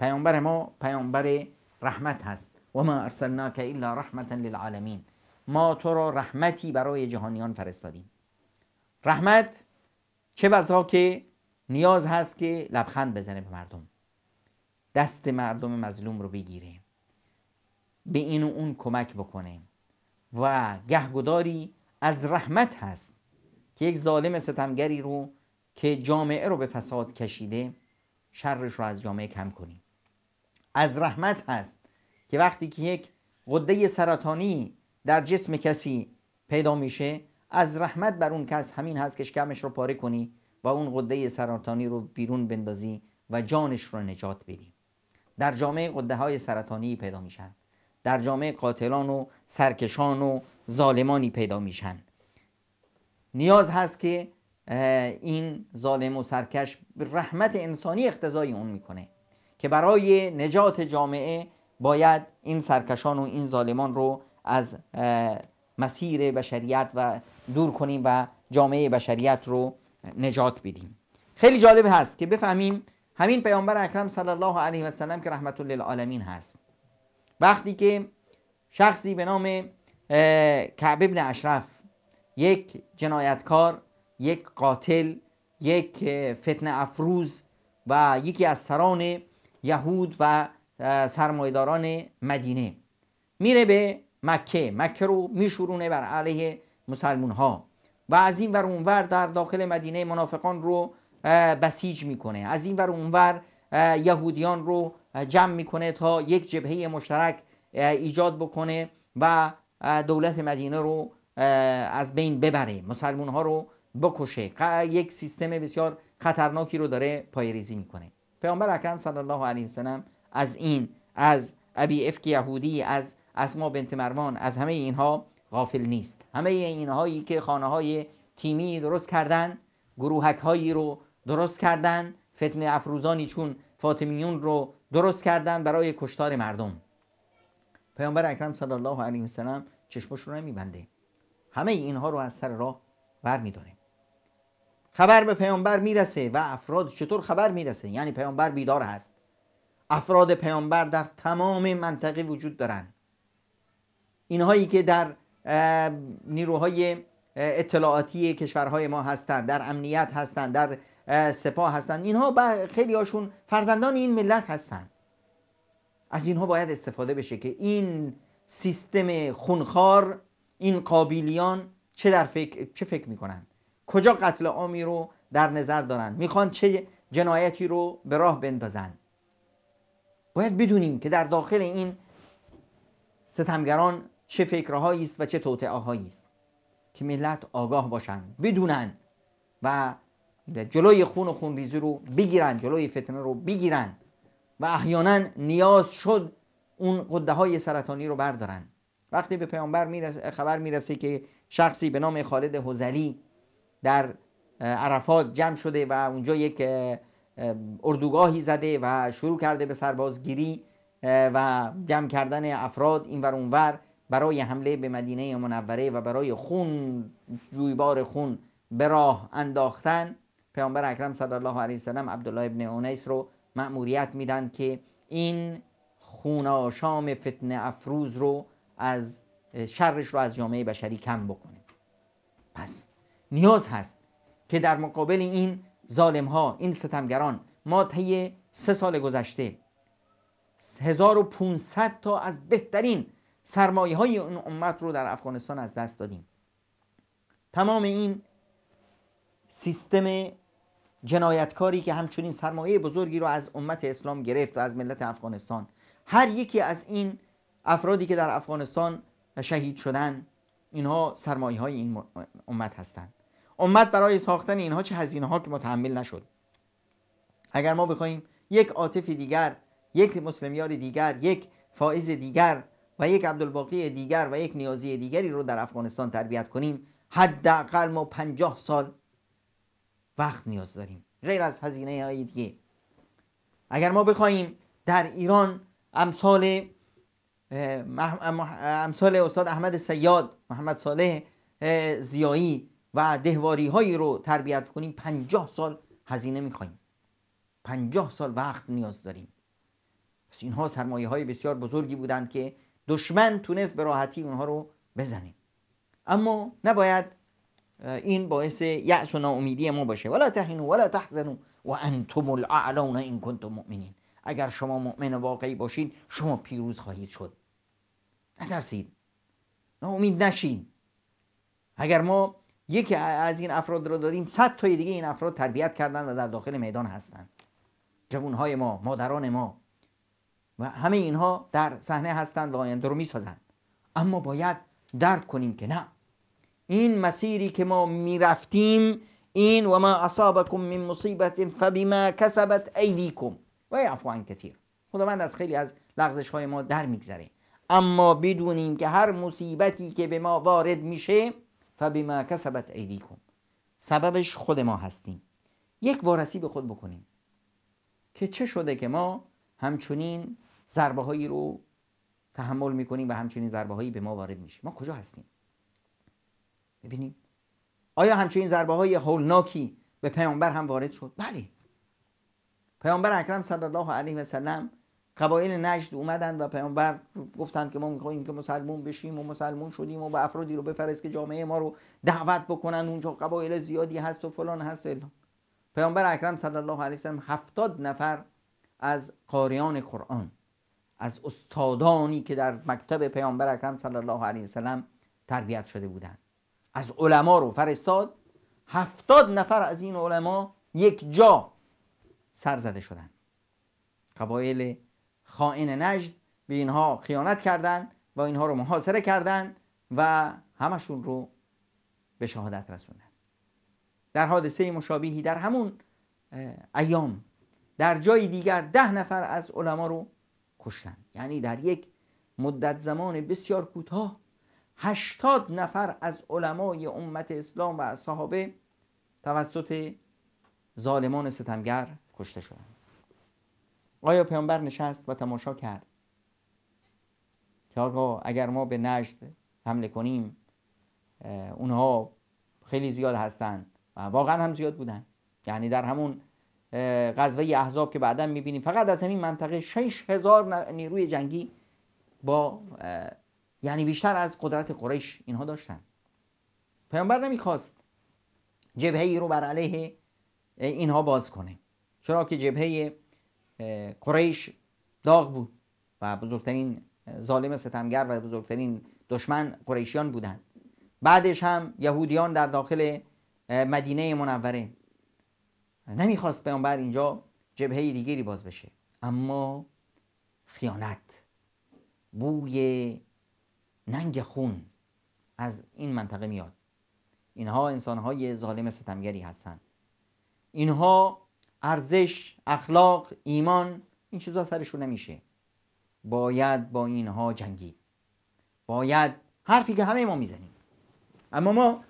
پیامبر ما پیامبر رحمت هست و ما ارسلناک الا رحمتا للعالمین ما تو را رحمتی برای جهانیان فرستادیم رحمت چه بسا که نیاز هست که لبخند بزنه به مردم دست مردم مظلوم رو بگیره به این و اون کمک بکنه و گهگداری از رحمت هست که یک ظالم ستمگری رو که جامعه رو به فساد کشیده شرش رو از جامعه کم کنی از رحمت هست که وقتی که یک قده سرطانی در جسم کسی پیدا میشه از رحمت بر اون کس همین هست که شکمش رو پاره کنی و اون قده سرطانی رو بیرون بندازی و جانش رو نجات بدی در جامعه قده های سرطانی پیدا میشن در جامعه قاتلان و سرکشان و ظالمانی پیدا میشن نیاز هست که این ظالم و سرکش رحمت انسانی اقتضای اون میکنه که برای نجات جامعه باید این سرکشان و این ظالمان رو از مسیر بشریت و دور کنیم و جامعه بشریت رو نجات بدیم خیلی جالب هست که بفهمیم همین پیامبر اکرم صلی الله علیه و سلم که رحمت للعالمین هست وقتی که شخصی به نام کعب ابن اشرف یک جنایتکار یک قاتل یک فتن افروز و یکی از سران یهود و سرمایداران مدینه میره به مکه مکه رو میشورونه بر علیه مسلمون ها و از این ور در داخل مدینه منافقان رو بسیج میکنه از این ور اونور یهودیان رو جمع میکنه تا یک جبهه مشترک ایجاد بکنه و دولت مدینه رو از بین ببره مسلمون ها رو بکشه یک سیستم بسیار خطرناکی رو داره پایریزی میکنه پیامبر اکرم صلی الله علیه وسلم از این از ابی افک یهودی از اسما بنت مروان از همه اینها غافل نیست همه اینهایی که خانه های تیمی درست کردن گروهک هایی رو درست کردن فتنه افروزانی چون فاطمیون رو درست کردن برای کشتار مردم پیامبر اکرم صلی الله علیه سلم چشمش رو نمیبنده همه اینها رو از سر راه بر میداره خبر به پیامبر میرسه و افراد چطور خبر میرسه یعنی پیامبر بیدار هست افراد پیامبر در تمام منطقه وجود دارن اینهایی که در نیروهای اطلاعاتی کشورهای ما هستند در امنیت هستند در سپاه هستند اینها خیلی هاشون فرزندان این ملت هستند از اینها باید استفاده بشه که این سیستم خونخوار این قابیلیان چه در فکر چه فکر میکنن کجا قتل عامی رو در نظر دارند میخوان چه جنایتی رو به راه بندازن باید بدونیم که در داخل این ستمگران چه فکرهایی است و چه توطئه‌هایی است که ملت آگاه باشند بدونن و جلوی خون و خون ریزی رو بگیرن جلوی فتنه رو بگیرن و احیانا نیاز شد اون قده های سرطانی رو بردارن وقتی به پیامبر خبر میرسه که شخصی به نام خالد حوزلی در عرفات جمع شده و اونجا یک اردوگاهی زده و شروع کرده به سربازگیری و جمع کردن افراد ور اونور برای حمله به مدینه منوره و برای خون جویبار خون به راه انداختن پیامبر اکرم صلی الله علیه وسلم عبدالله ابن اونیس رو مأموریت میدن که این آشام فتنه افروز رو از شرش رو از جامعه بشری کم بکنه پس نیاز هست که در مقابل این ظالم ها این ستمگران ما طی سه سال گذشته 1500 تا از بهترین سرمایه های اون امت رو در افغانستان از دست دادیم تمام این سیستم جنایتکاری که همچنین سرمایه بزرگی رو از امت اسلام گرفت و از ملت افغانستان هر یکی از این افرادی که در افغانستان شهید شدن اینها سرمایه های این امت هستند امت برای ساختن اینها چه هزینه ها که متحمل نشد اگر ما بخوایم یک عاطف دیگر یک مسلمیار دیگر یک فائز دیگر و یک عبدالباقی دیگر و یک نیازی دیگری رو در افغانستان تربیت کنیم حداقل ما پنجاه سال وقت نیاز داریم غیر از هزینه های دیگه اگر ما بخوایم در ایران امثال امثال استاد احمد سیاد محمد صالح زیایی و دهواری هایی رو تربیت کنیم پنجاه سال هزینه میخواییم پنجاه سال وقت نیاز داریم پس اینها سرمایه های بسیار بزرگی بودند که دشمن تونست به راحتی اونها رو بزنیم اما نباید این باعث یأس و ناامیدی ما باشه ولا تهنوا ولا تحزنو و انتم الاعلون این کنتم مؤمنین اگر شما مؤمن واقعی باشین شما پیروز خواهید شد نترسید ناامید نشین اگر ما یکی از این افراد رو دادیم صد تای دیگه این افراد تربیت کردن و در داخل میدان هستند جوانهای ما مادران ما و همه اینها در صحنه هستند و آینده رو میسازند اما باید درک کنیم که نه این مسیری که ما میرفتیم این و ما اصابکم من مصیبت فبما کسبت ایدیکم و یعفو عن کثیر خداوند از خیلی از لغزش های ما در میگذره اما بدونیم که هر مصیبتی که به ما وارد میشه فبما کسبت ایدیکم سببش خود ما هستیم یک وارسی به خود بکنیم که چه شده که ما همچنین ضربه هایی رو تحمل میکنیم و همچنین ضربه هایی به ما وارد میشه ما کجا هستیم ببینیم آیا همچنین ضربه های هولناکی به پیامبر هم وارد شد بله پیامبر اکرم صلی الله علیه و سلم قبایل نجد اومدن و پیامبر گفتند که ما میخواییم که مسلمون بشیم و مسلمون شدیم و به افرادی رو بفرست که جامعه ما رو دعوت بکنن اونجا قبایل زیادی هست و فلان هست و پیامبر اکرم صلی الله علیه و هفتاد نفر از قاریان قرآن از استادانی که در مکتب پیامبر اکرم صلی الله علیه و تربیت شده بودند از علما رو فرستاد هفتاد نفر از این علما یک جا سر زده شدند قبایل خائن نجد به اینها خیانت کردند و اینها رو محاصره کردند و همشون رو به شهادت رسوندن در حادثه مشابهی در همون ایام در جای دیگر ده نفر از علما رو کشتن یعنی در یک مدت زمان بسیار کوتاه هشتاد نفر از علمای امت اسلام و صحابه توسط ظالمان ستمگر کشته شدند آیا پیامبر نشست و تماشا کرد که آقا اگر ما به نجد حمله کنیم اونها خیلی زیاد هستند و واقعا هم زیاد بودن یعنی در همون غزوه احزاب که بعدا میبینیم فقط از همین منطقه 6000 هزار نیروی جنگی با یعنی بیشتر از قدرت قریش اینها داشتن پیامبر نمیخواست جبهه ای رو بر علیه اینها باز کنه چرا که جبهه قریش داغ بود و بزرگترین ظالم ستمگر و بزرگترین دشمن قریشیان بودند بعدش هم یهودیان در داخل مدینه منوره نمیخواست پیامبر اینجا جبهه دیگری باز بشه اما خیانت بوی ننگ خون از این منطقه میاد اینها انسانهای ظالم ستمگری هستند اینها ارزش اخلاق ایمان این چیزا سرشون نمیشه باید با اینها جنگید باید حرفی که همه ما میزنیم اما ما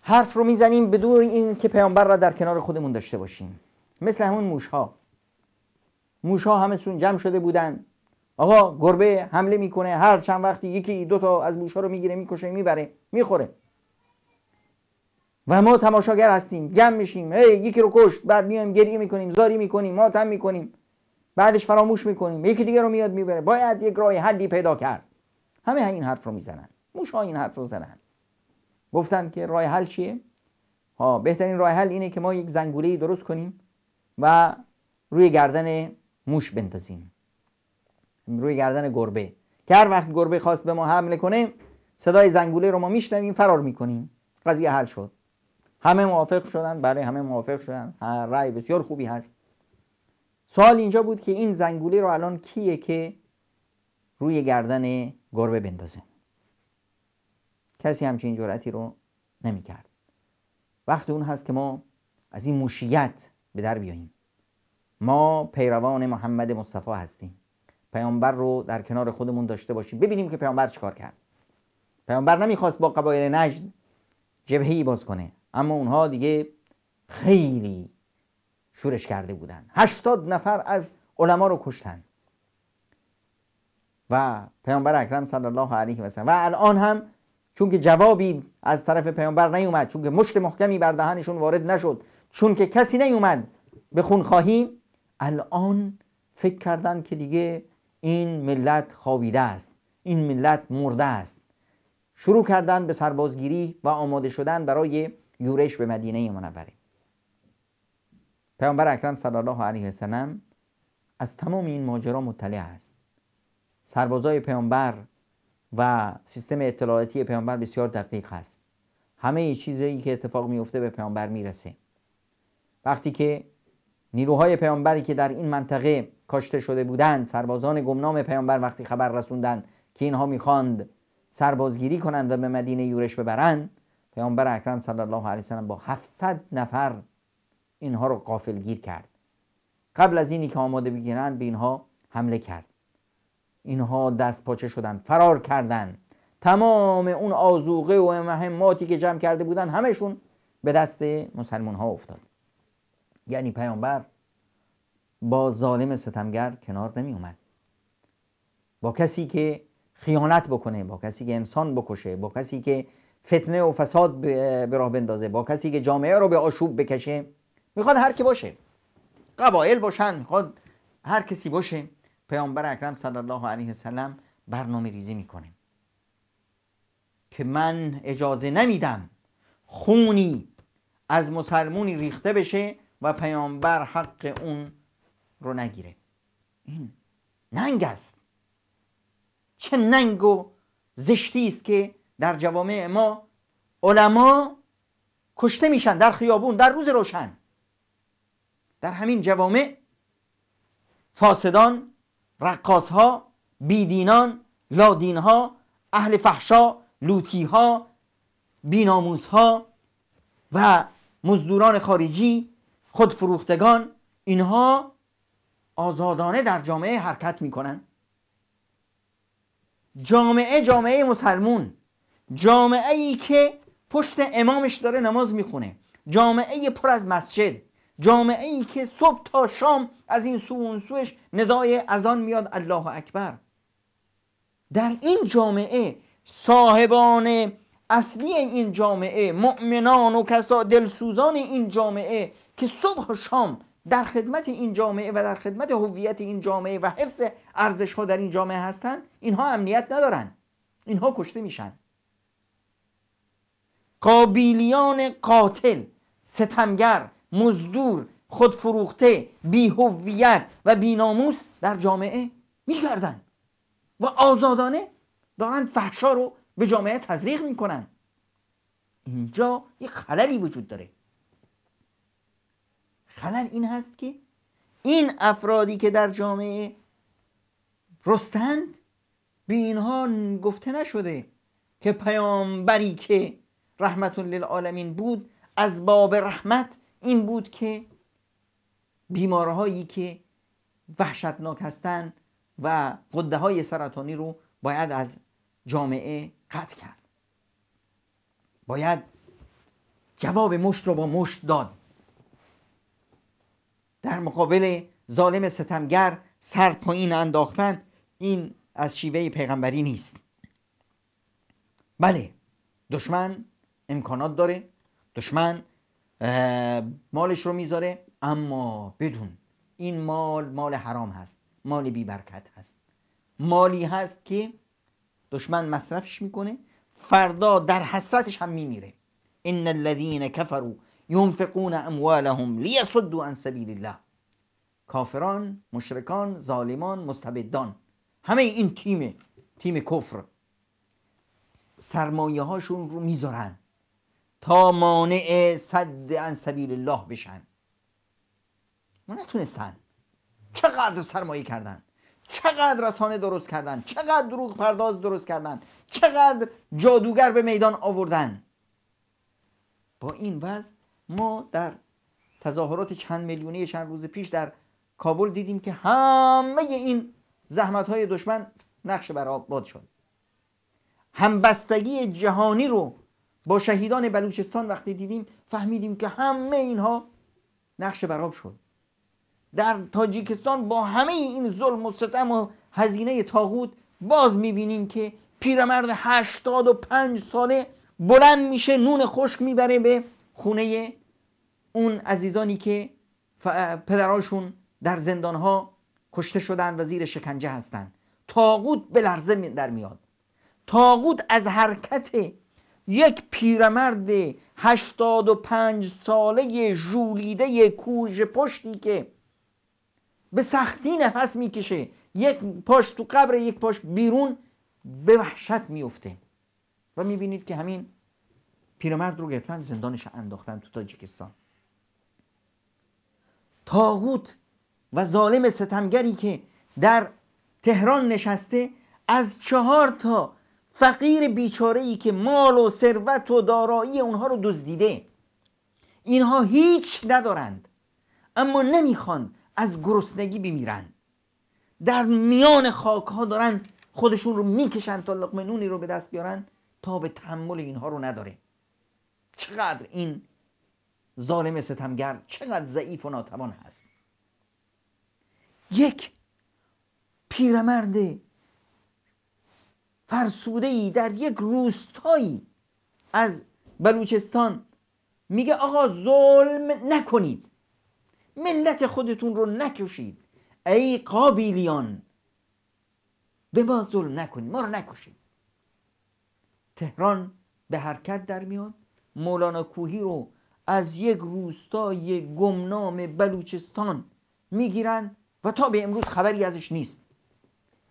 حرف رو میزنیم بدون این که پیامبر را در کنار خودمون داشته باشیم مثل همون موش ها موش ها جمع شده بودن آقا گربه حمله میکنه هر چند وقتی یکی دو تا از موشا رو میگیره میکشه میبره میخوره و ما تماشاگر هستیم گم میشیم هی یکی رو کشت بعد میایم گریه میکنیم زاری میکنیم ماتم میکنیم بعدش فراموش میکنیم یکی دیگه رو میاد میبره باید یک راه حدی پیدا کرد همه این حرف رو میزنن موش ها این حرف رو زنن گفتن که راه حل چیه ها بهترین راه حل اینه که ما یک زنگوله درست کنیم و روی گردن موش بندازیم روی گردن گربه که هر وقت گربه خواست به ما حمله کنه صدای زنگوله رو ما میشنویم فرار میکنیم قضیه حل شد همه موافق شدن برای بله، همه موافق شدن هر رأی بسیار خوبی هست سوال اینجا بود که این زنگوله رو الان کیه که روی گردن گربه بندازه کسی همچین جرأتی رو نمیکرد وقت اون هست که ما از این موشیت به در بیاییم ما پیروان محمد مصطفی هستیم پیامبر رو در کنار خودمون داشته باشیم ببینیم که پیامبر چیکار کرد پیامبر نمیخواست با قبایل نجد ای باز کنه اما اونها دیگه خیلی شورش کرده بودن هشتاد نفر از علما رو کشتن و پیامبر اکرم صلی الله علیه و سلم و الان هم چون که جوابی از طرف پیامبر نیومد چون که مشت محکمی بر دهنشون وارد نشد چون که کسی نیومد به خونخواهی الان فکر کردن که دیگه این ملت خوابیده است این ملت مرده است شروع کردن به سربازگیری و آماده شدن برای یورش به مدینه منوره پیامبر اکرم صلی الله علیه وسلم از تمام این ماجرا مطلع است سربازای پیامبر و سیستم اطلاعاتی پیامبر بسیار دقیق است همه چیزی که اتفاق میفته به پیامبر میرسه وقتی که نیروهای پیامبری که در این منطقه کاشته شده بودند سربازان گمنام پیامبر وقتی خبر رسوندند که اینها میخواند سربازگیری کنند و به مدینه یورش ببرند پیامبر اکرم صلی الله علیه وسلم با 700 نفر اینها رو قافل گیر کرد قبل از اینی که آماده بگیرند به اینها حمله کرد اینها دست پاچه شدند فرار کردند تمام اون آزوقه و مهماتی که جمع کرده بودند همشون به دست مسلمان ها افتاد یعنی پیامبر با ظالم ستمگر کنار نمی اومد با کسی که خیانت بکنه با کسی که انسان بکشه با کسی که فتنه و فساد به راه بندازه با کسی که جامعه رو به آشوب بکشه میخواد هر کی باشه قبایل باشن میخواد هر کسی باشه پیامبر اکرم صلی الله علیه وسلم برنامه ریزی میکنه که من اجازه نمیدم خونی از مسلمونی ریخته بشه و پیامبر حق اون نگیره این ننگ است چه ننگ و زشتی است که در جوامع ما علما کشته میشن در خیابون در روز روشن در همین جوامع فاسدان رقاص ها بیدینان لادین ها اهل فحشا لوتی ها بیناموز ها و مزدوران خارجی خودفروختگان اینها آزادانه در جامعه حرکت میکنن جامعه جامعه مسلمون جامعه ای که پشت امامش داره نماز میخونه جامعه پر از مسجد جامعه ای که صبح تا شام از این سو اون سوش ندای از آن میاد الله اکبر در این جامعه صاحبان اصلی این جامعه مؤمنان و کسا دلسوزان این جامعه که صبح و شام در خدمت این جامعه و در خدمت هویت این جامعه و حفظ ارزش ها در این جامعه هستند اینها امنیت ندارن اینها کشته میشن قابیلیان قاتل ستمگر مزدور خودفروخته بیهویت و بیناموس در جامعه میگردن و آزادانه دارن فحشا رو به جامعه تزریق میکنن اینجا یک خللی وجود داره خلل این هست که این افرادی که در جامعه رستند به اینها گفته نشده که پیامبری که رحمت للعالمین بود از باب رحمت این بود که بیمارهایی که وحشتناک هستند و قده های سرطانی رو باید از جامعه قطع کرد باید جواب مشت رو با مشت داد در مقابل ظالم ستمگر سر پایین انداختن این از شیوه پیغمبری نیست بله دشمن امکانات داره دشمن مالش رو میذاره اما بدون این مال مال حرام هست مال بی برکت هست مالی هست که دشمن مصرفش میکنه فردا در حسرتش هم میمیره ان الذین کفروا ینفقون اموالهم لیصدوا عن سبیل الله کافران مشرکان ظالمان مستبدان همه این تیم تیم کفر سرمایه هاشون رو میذارن تا مانع صد عن سبیل الله بشن ما نتونستن چقدر سرمایه کردن چقدر رسانه درست کردن چقدر دروغ پرداز درست کردن چقدر جادوگر به میدان آوردن با این وضع ما در تظاهرات چند میلیونی چند روز پیش در کابل دیدیم که همه این زحمت های دشمن نقش بر آباد شد همبستگی جهانی رو با شهیدان بلوچستان وقتی دیدیم فهمیدیم که همه اینها نقش بر آب شد در تاجیکستان با همه این ظلم و ستم و هزینه تاغوت باز میبینیم که پیرمرد 85 ساله بلند میشه نون خشک میبره به خونه اون عزیزانی که پدراشون در زندان ها کشته شدن و زیر شکنجه هستند تاغوت به لرزه در میاد تاغوت از حرکت یک پیرمرد هشتاد و پنج ساله جولیده کوژ پشتی که به سختی نفس میکشه یک پاش تو قبر یک پاش بیرون به وحشت میفته و میبینید که همین پیرمرد رو گرفتن زندانش انداختن تو تاجیکستان تاغوت و ظالم ستمگری که در تهران نشسته از چهار تا فقیر بیچاره ای که مال و ثروت و دارایی اونها رو دزدیده اینها هیچ ندارند اما نمیخوان از گرسنگی بمیرند در میان خاک ها دارن خودشون رو میکشن تا لقمه نونی رو به دست بیارن تا به تحمل اینها رو نداره چقدر این ظالم ستمگر چقدر ضعیف و ناتوان هست یک پیرمرد فرسوده ای در یک روستایی از بلوچستان میگه آقا ظلم نکنید ملت خودتون رو نکشید ای قابیلیان به ما ظلم نکنید ما رو نکشید تهران به حرکت در میاد مولانا کوهی رو از یک روستای گمنام بلوچستان میگیرند و تا به امروز خبری ازش نیست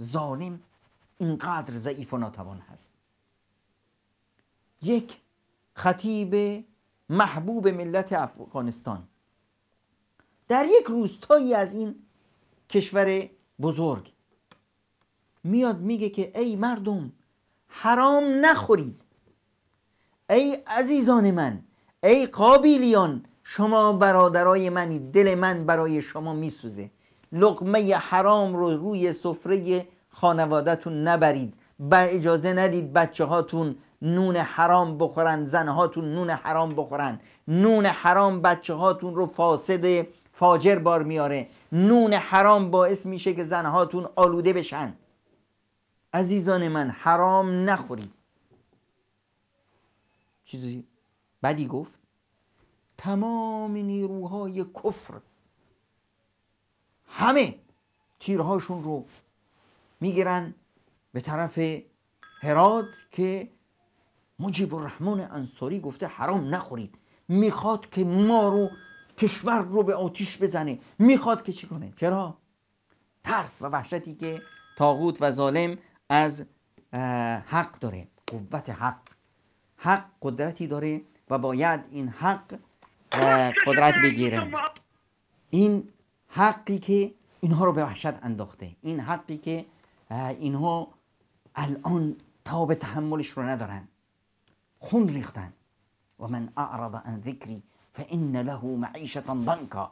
ظالم اینقدر ضعیف و ناتوان هست یک خطیب محبوب ملت افغانستان در یک روستایی از این کشور بزرگ میاد میگه که ای مردم حرام نخورید ای عزیزان من ای قابیلیان شما برادرای منی دل من برای شما میسوزه لقمه حرام رو روی سفره خانوادهتون نبرید به اجازه ندید بچه هاتون نون حرام بخورن هاتون نون حرام بخورن نون حرام بچه هاتون رو فاسد فاجر بار میاره نون حرام باعث میشه که هاتون آلوده بشن عزیزان من حرام نخورید چیزی بدی گفت تمام نیروهای کفر همه تیرهاشون رو میگیرن به طرف هراد که مجیب الرحمن انصاری گفته حرام نخورید میخواد که ما رو کشور رو به آتیش بزنه میخواد که چی کنه چرا؟ ترس و وحشتی که تاغوت و ظالم از حق داره قوت حق حق قدرتی داره و باید این حق قدرت بگیره این حقی که اینها رو به وحشت انداخته این حقی که اینها الان تا به تحملش رو ندارن خون ریختن و من اعرض عن ذکری فان له معیشة ضنکا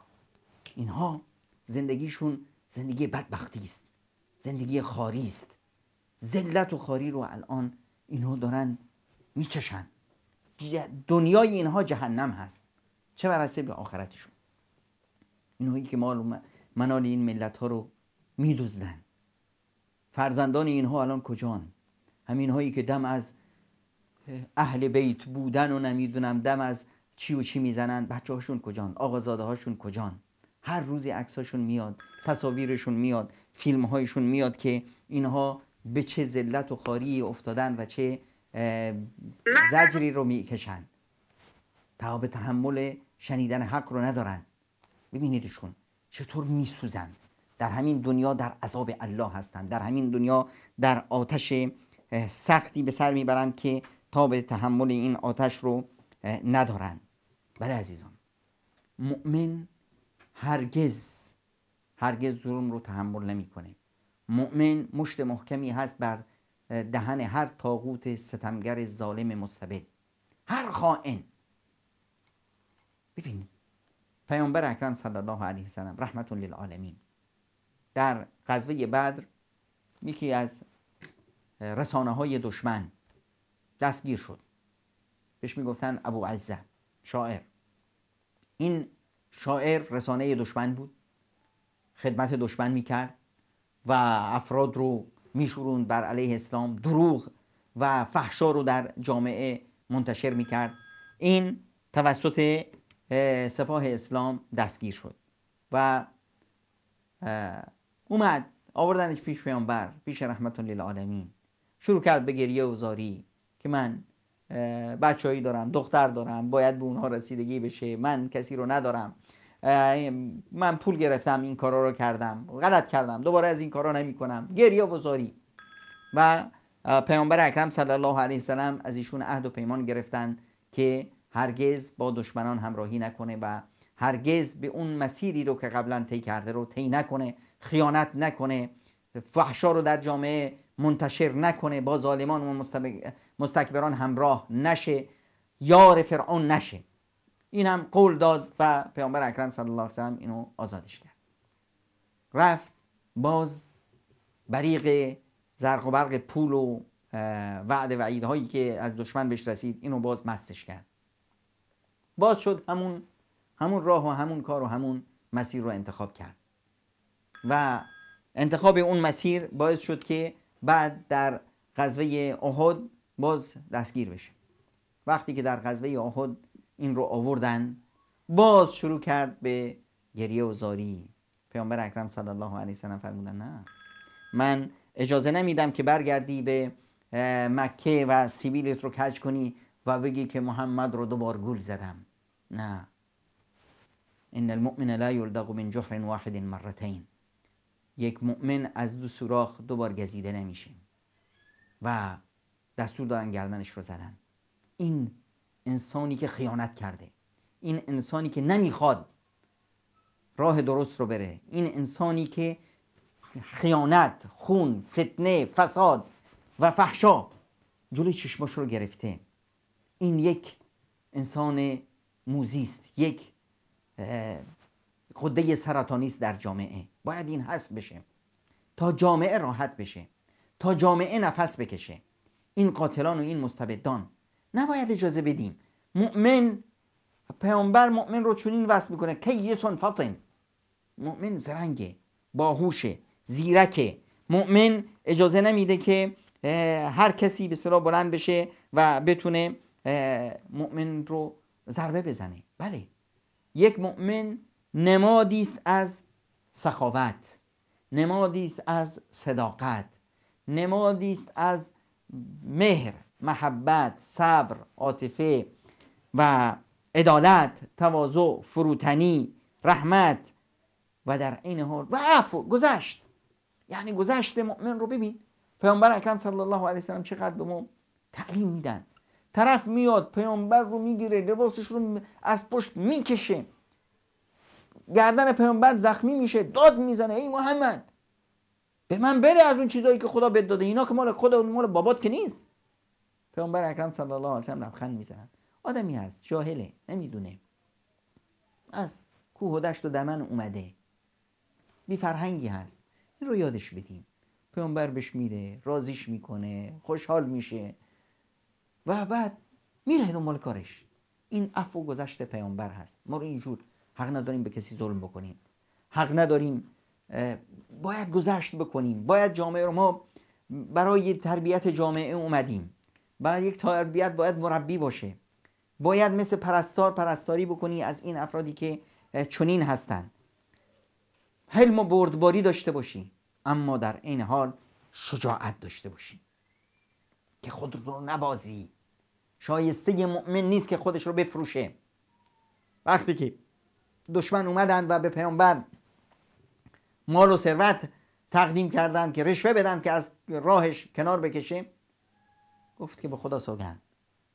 اینها زندگیشون زندگی بدبختی است زندگی خاری است ذلت و خاری رو الان اینها دارن میچشن دنیای اینها جهنم هست چه برسه به آخرتشون اینهایی که مال منال این ملت ها رو میدوزدن فرزندان اینها الان کجان همین هایی که دم از اهل بیت بودن و نمیدونم دم از چی و چی میزنن بچه هاشون کجان آقازاده هاشون کجان هر روزی عکساشون میاد تصاویرشون میاد فیلم هایشون میاد که اینها به چه ذلت و خاری افتادن و چه زجری رو میکشن به تحمل شنیدن حق رو ندارن ببینیدشون چطور میسوزن در همین دنیا در عذاب الله هستند در همین دنیا در آتش سختی به سر میبرند که به تحمل این آتش رو ندارند بله عزیزان مؤمن هرگز هرگز ظلم رو تحمل نمیکنه مؤمن مشت محکمی هست بر دهن هر تاغوت ستمگر ظالم مستبد هر خائن ببینید پیامبر اکرم صلی الله علیه وسلم رحمت للعالمین در غزوه بدر یکی از رسانه های دشمن دستگیر شد بهش میگفتن ابو عزه شاعر این شاعر رسانه دشمن بود خدمت دشمن میکرد و افراد رو میشوروند بر علیه اسلام دروغ و فحشا رو در جامعه منتشر میکرد این توسط سپاه اسلام دستگیر شد و اومد آوردنش پیش پیامبر پیش رحمت للعالمین شروع کرد به گریه و زاری که من بچههایی دارم دختر دارم باید به اونها رسیدگی بشه من کسی رو ندارم من پول گرفتم این کارا رو کردم غلط کردم دوباره از این کارا نمیکنم گریه و زاری و پیامبر اکرم صلی الله علیه وسلم از ایشون عهد و پیمان گرفتن که هرگز با دشمنان همراهی نکنه و هرگز به اون مسیری رو که قبلا طی کرده رو طی نکنه خیانت نکنه فحشا رو در جامعه منتشر نکنه با ظالمان و مستکبران همراه نشه یار فرعون نشه این هم قول داد و پیامبر اکرم صلی الله علیه سلم اینو آزادش کرد رفت باز بریق زرق و برق پول و وعد و که از دشمن بهش رسید اینو باز مستش کرد باز شد همون همون راه و همون کار و همون مسیر رو انتخاب کرد و انتخاب اون مسیر باعث شد که بعد در غزوه احد باز دستگیر بشه وقتی که در غزوه احد این رو آوردن باز شروع کرد به گریه و زاری پیامبر اکرم صلی الله علیه وسلم فرمودن نه من اجازه نمیدم که برگردی به مکه و سیبیلت رو کج کنی و بگی که محمد رو دوبار گول زدم نه ان المؤمن لا یلدغ من جحر واحد مرتين یک مؤمن از دو سوراخ دوبار گزیده نمیشه و دستور دارن گردنش رو زدن این انسانی که خیانت کرده این انسانی که نمیخواد راه درست رو بره این انسانی که خیانت خون فتنه فساد و فحشا جلوی چشماش رو گرفته این یک انسان موزیست یک قده سرطانی است در جامعه باید این حس بشه تا جامعه راحت بشه تا جامعه نفس بکشه این قاتلان و این مستبدان نباید اجازه بدیم مؤمن پیامبر مؤمن رو چنین وصف میکنه کیسون فطن مؤمن زرنگه باهوشه زیرکه مؤمن اجازه نمیده که هر کسی به صلاح بلند بشه و بتونه مؤمن رو ضربه بزنه بله یک مؤمن نمادی است از سخاوت نمادی است از صداقت نمادی است از مهر محبت صبر عاطفه و عدالت تواضع فروتنی رحمت و در عین حال و عفو گذشت یعنی گذشت مؤمن رو ببین پیامبر اکرم صلی الله علیه وسلم چقدر به ما تعلیم میدن طرف میاد پیامبر رو میگیره لباسش رو از پشت میکشه گردن پیامبر زخمی میشه داد میزنه ای محمد به من بده از اون چیزایی که خدا بد داده اینا که مال خدا مال بابات که نیست پیامبر اکرم صلی الله علیه و لبخند میزنن آدمی هست جاهله نمیدونه از کوه و دشت و دمن اومده بی فرهنگی هست این رو یادش بدیم پیامبر بهش میده رازیش میکنه خوشحال میشه و بعد میره دنبال کارش این عفو گذشت پیامبر هست ما رو اینجور حق نداریم به کسی ظلم بکنیم حق نداریم باید گذشت بکنیم باید جامعه رو ما برای تربیت جامعه اومدیم بعد یک تربیت باید مربی باشه باید مثل پرستار پرستاری بکنی از این افرادی که چنین هستند حلم و بردباری داشته باشی اما در این حال شجاعت داشته باشی که خود رو نبازی شایسته مؤمن نیست که خودش رو بفروشه وقتی که دشمن اومدند و به پیامبر مال و ثروت تقدیم کردند که رشوه بدن که از راهش کنار بکشه گفت که به خدا سوگند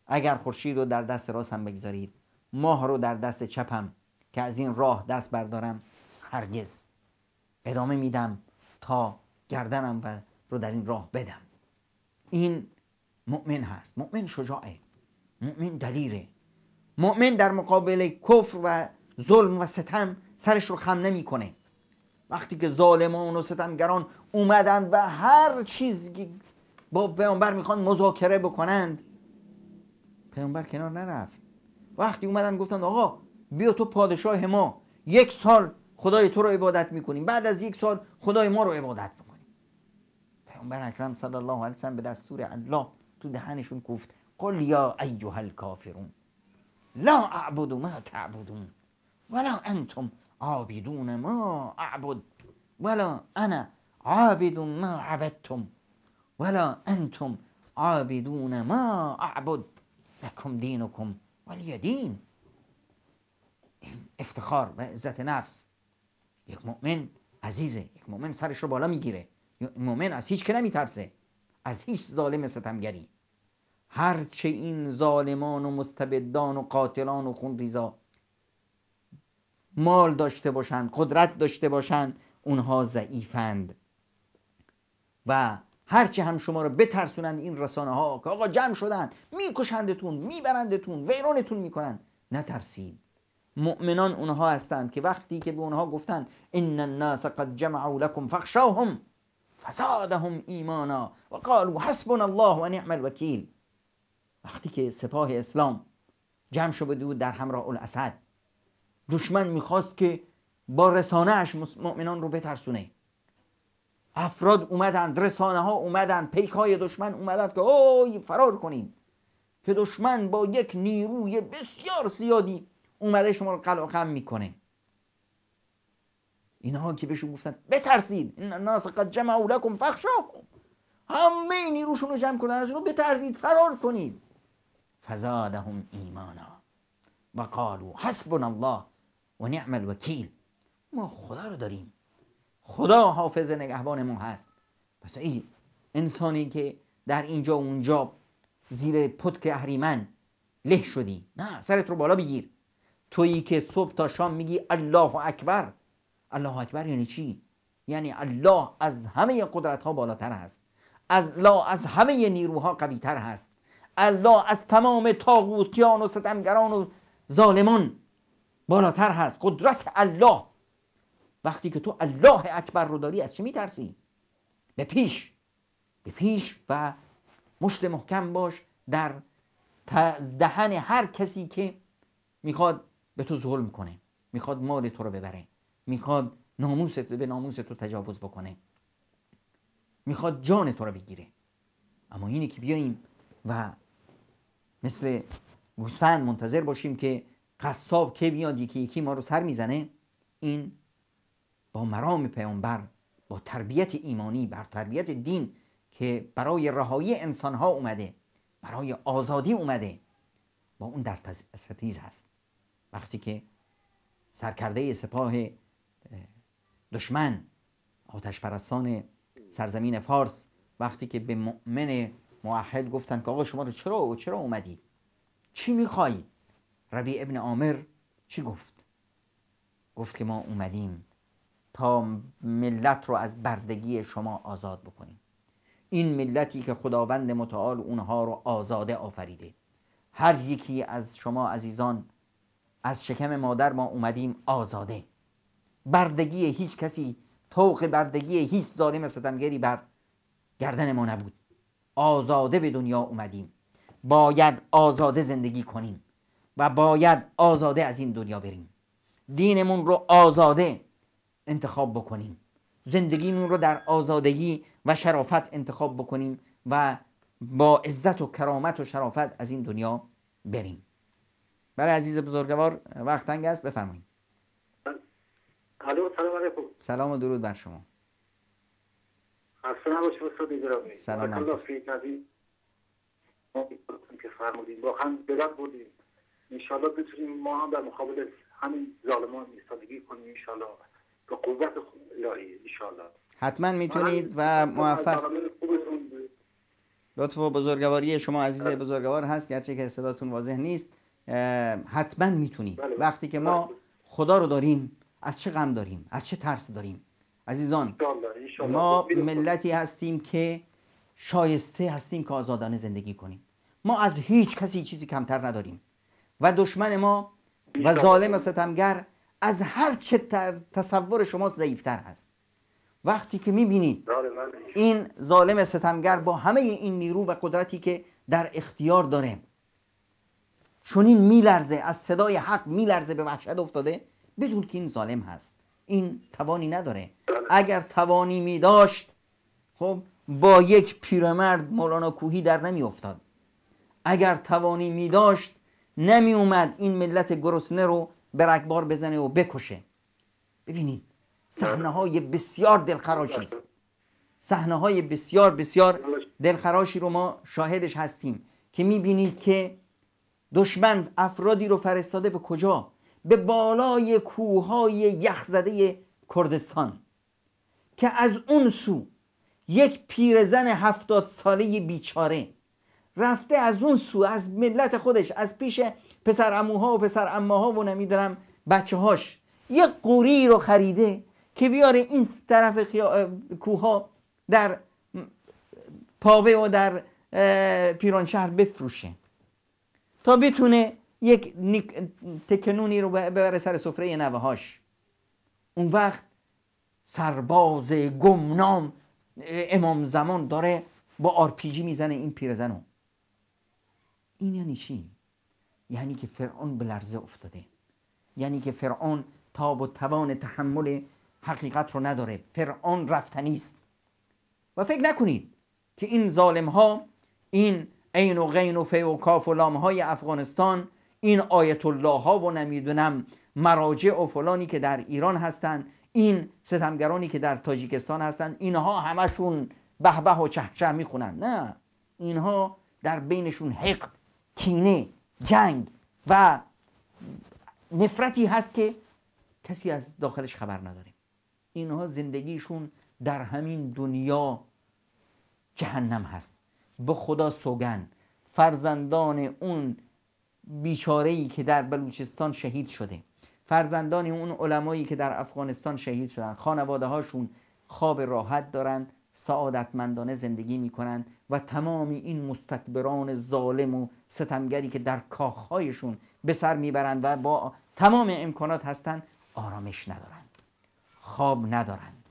اگر خورشید رو در دست هم بگذارید ماه رو در دست چپم که از این راه دست بردارم هرگز ادامه میدم تا گردنم رو در این راه بدم این مؤمن هست مؤمن شجاعه مؤمن دلیره مؤمن در مقابل کفر و ظلم و ستم سرش رو خم نمیکنه وقتی که ظالمان و ستمگران اومدن و هر چیزی با پیامبر میخوان مذاکره بکنند پیامبر کنار نرفت وقتی اومدن گفتن آقا بیا تو پادشاه ما یک سال خدای تو رو عبادت میکنیم بعد از یک سال خدای ما رو عبادت بکنیم پیامبر اکرم صلی الله علیه وسلم به دستور الله تو دهنشون گفت قل یا ایها الکافرون لا اعبد ما تعبدون ولا انتم عابدون ما اعبد ولا انا عابد ما عبدتم ولا انتم عابدون ما اعبد لکم دینکم ولی دین افتخار و عزت نفس یک مؤمن عزیزه یک مؤمن سرش رو بالا میگیره یک مؤمن از هیچ که نمیترسه از هیچ ظالم ستمگری هرچه این ظالمان و مستبدان و قاتلان و خون خونریزا مال داشته باشند قدرت داشته باشند اونها ضعیفند و هرچه هم شما رو بترسونند این رسانه ها که آقا جمع شدن میکشندتون میبرندتون ویرانتون میکنن نترسید مؤمنان اونها هستند که وقتی که به اونها گفتند ان الناس قد جمعوا لکم فخشاهم فسادهم ایمانا و قالوا حسبنا الله و نعم الوکیل وقتی که سپاه اسلام جمع شده بود در همراه الاسد دشمن میخواست که با اش مؤمنان رو بترسونه افراد اومدند، رسانه ها اومدند، پیک های دشمن اومدند که اوی فرار کنیم که دشمن با یک نیروی بسیار زیادی اومده شما رو قلقم میکنه اینها که بهشون گفتن بترسید این الناس قد جمعوا لکم فخشا همه نیروشون رو جمع کردن از رو بترسید فرار کنید فزادهم ایمانا و کارو حسبنا الله و نعم الوکیل ما خدا رو داریم خدا حافظ نگهبان ما هست پس ای انسانی که در اینجا و اونجا زیر پتک اهریمن له شدی نه سرت رو بالا بگیر تویی که صبح تا شام میگی الله اکبر الله اکبر یعنی چی یعنی الله از همه قدرت ها بالاتر هست الله از همه نیروها قوی تر هست الله از تمام تاغوتیان و ستمگران و ظالمان بالاتر هست قدرت الله وقتی که تو الله اکبر رو داری از چه میترسی به پیش به پیش و مشت محکم باش در دهن هر کسی که میخواد به تو ظلم کنه میخواد مال تو رو ببره میخواد ناموست به ناموس تو تجاوز بکنه میخواد جان تو رو بگیره اما اینه که بیاییم و مثل گوسفند منتظر باشیم که قصاب که بیاد یکی یکی ما رو سر میزنه این با مرام پیامبر با تربیت ایمانی بر تربیت دین که برای رهایی انسانها اومده برای آزادی اومده با اون در ستیز هست وقتی که سرکرده سپاه دشمن آتش پرستان سرزمین فارس وقتی که به مؤمن موحد گفتن که آقا شما رو چرا و چرا اومدی چی میخوایی ربی ابن عامر چی گفت گفت که ما اومدیم تا ملت رو از بردگی شما آزاد بکنیم این ملتی که خداوند متعال اونها رو آزاده آفریده هر یکی از شما عزیزان از شکم مادر ما اومدیم آزاده بردگی هیچ کسی توق بردگی هیچ ظالم ستمگری بر گردن ما نبود آزاده به دنیا اومدیم باید آزاده زندگی کنیم و باید آزاده از این دنیا بریم دینمون رو آزاده انتخاب بکنیم زندگیمون رو در آزادگی و شرافت انتخاب بکنیم و با عزت و کرامت و شرافت از این دنیا بریم برای عزیز بزرگوار وقت تنگ است بفرمایید سلام علیکم سلام و درود بر شما سلام علیکم که فرمودیم واقعا سلام. بودیم انشالله بتونیم ما هم در مقابل همین ظالمان ایستادگی کنیم انشالله به قوت الهی حتما میتونید و موفق لطف و بزرگواری شما عزیز آره. بزرگوار هست گرچه که صداتون واضح نیست حتما میتونید بله، بله. وقتی که ما بله. خدا رو داریم از چه غم داریم از چه ترس داریم عزیزان ما ملتی هستیم که شایسته هستیم که آزادانه زندگی کنیم ما از هیچ کسی چیزی کمتر نداریم و دشمن ما و ظالم و ستمگر از هر چه تصور شما ضعیفتر هست وقتی که میبینید این ظالم ستمگر با همه این نیرو و قدرتی که در اختیار داره چنین میلرزه از صدای حق میلرزه به وحشت افتاده بدون که این ظالم هست این توانی نداره اگر توانی می داشت خب با یک پیرمرد مولانا کوهی در نمی افتاد اگر توانی می داشت نمی اومد این ملت گرسنه رو به رگبار بزنه و بکشه ببینید صحنه های بسیار دلخراشی است صحنه های بسیار بسیار دلخراشی رو ما شاهدش هستیم که میبینید که دشمن افرادی رو فرستاده به کجا به بالای کوههای یخزده کردستان که از اون سو یک پیرزن هفتاد ساله بیچاره رفته از اون سو از ملت خودش از پیش پسر اموها و پسر اماها و نمیدونم بچه هاش یه قوری رو خریده که بیاره این طرف خیا... کوها در پاوه و در پیرانشهر بفروشه تا بتونه یک تکنونی رو ببره سر سفره نوهاش اون وقت سرباز گمنام امام زمان داره با آرپیجی میزنه این پیرزنو این یعنی چی؟ یعنی که فرعون به لرزه افتاده یعنی که فرعون تاب و توان تحمل حقیقت رو نداره فرعون رفتنی است و فکر نکنید که این ظالم ها این عین و غین و فی و کاف و لام های افغانستان این آیت الله ها و نمیدونم مراجع و فلانی که در ایران هستند این ستمگرانی که در تاجیکستان هستند اینها همشون بهبه و چهچه میخونن نه اینها در بینشون حقد کینه جنگ و نفرتی هست که کسی از داخلش خبر نداریم اینها زندگیشون در همین دنیا جهنم هست به خدا سوگن. فرزندان اون بیچاره ای که در بلوچستان شهید شده فرزندان اون علمایی که در افغانستان شهید شدن خانواده هاشون خواب راحت دارند سعادتمندانه زندگی می و تمام این مستکبران ظالم و ستمگری که در کاخهایشون به سر میبرند و با تمام امکانات هستند آرامش ندارند خواب ندارند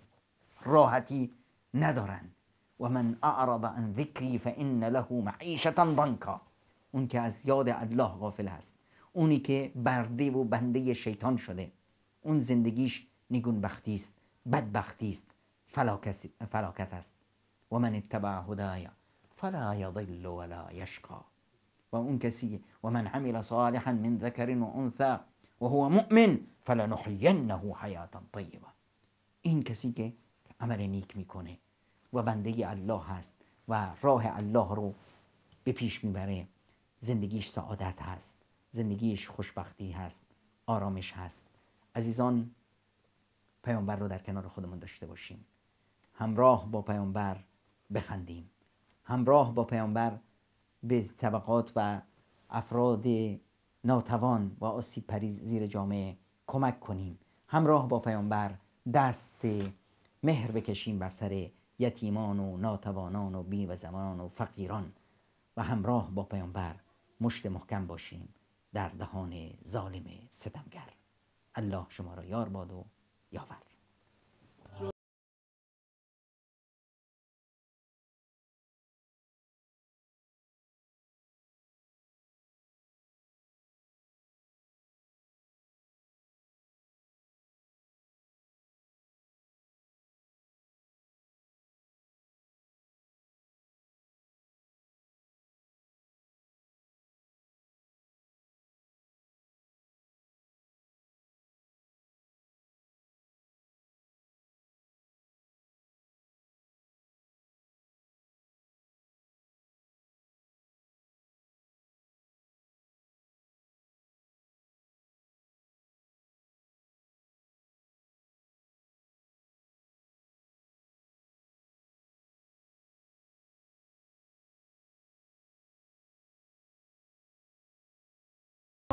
راحتی ندارند و من اعرض عن ذکری فان له معیشتا ضنکا اون که از یاد الله غافل هست اونی که برده و بنده شیطان شده اون زندگیش نگونبختی است بدبختی است فلاکت است و من اتبع هدایا فلا یضل ولا یشقا و اون کسی و من عمل صالحا من ذکر و انثى و هو مؤمن فلنحینه حیاتا طیبه این کسی که عمل نیک میکنه و بنده الله هست و راه الله رو به پیش میبره زندگیش سعادت هست زندگیش خوشبختی هست آرامش هست عزیزان پیامبر رو در کنار خودمون داشته باشیم همراه با پیامبر بخندیم همراه با پیامبر به طبقات و افراد ناتوان و آسیب پریز زیر جامعه کمک کنیم همراه با پیامبر دست مهر بکشیم بر سر یتیمان و ناتوانان و بی و زمان و فقیران و همراه با پیامبر مشت محکم باشیم در دهان ظالم ستمگر الله شما را یار باد و یاور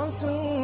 Ansun.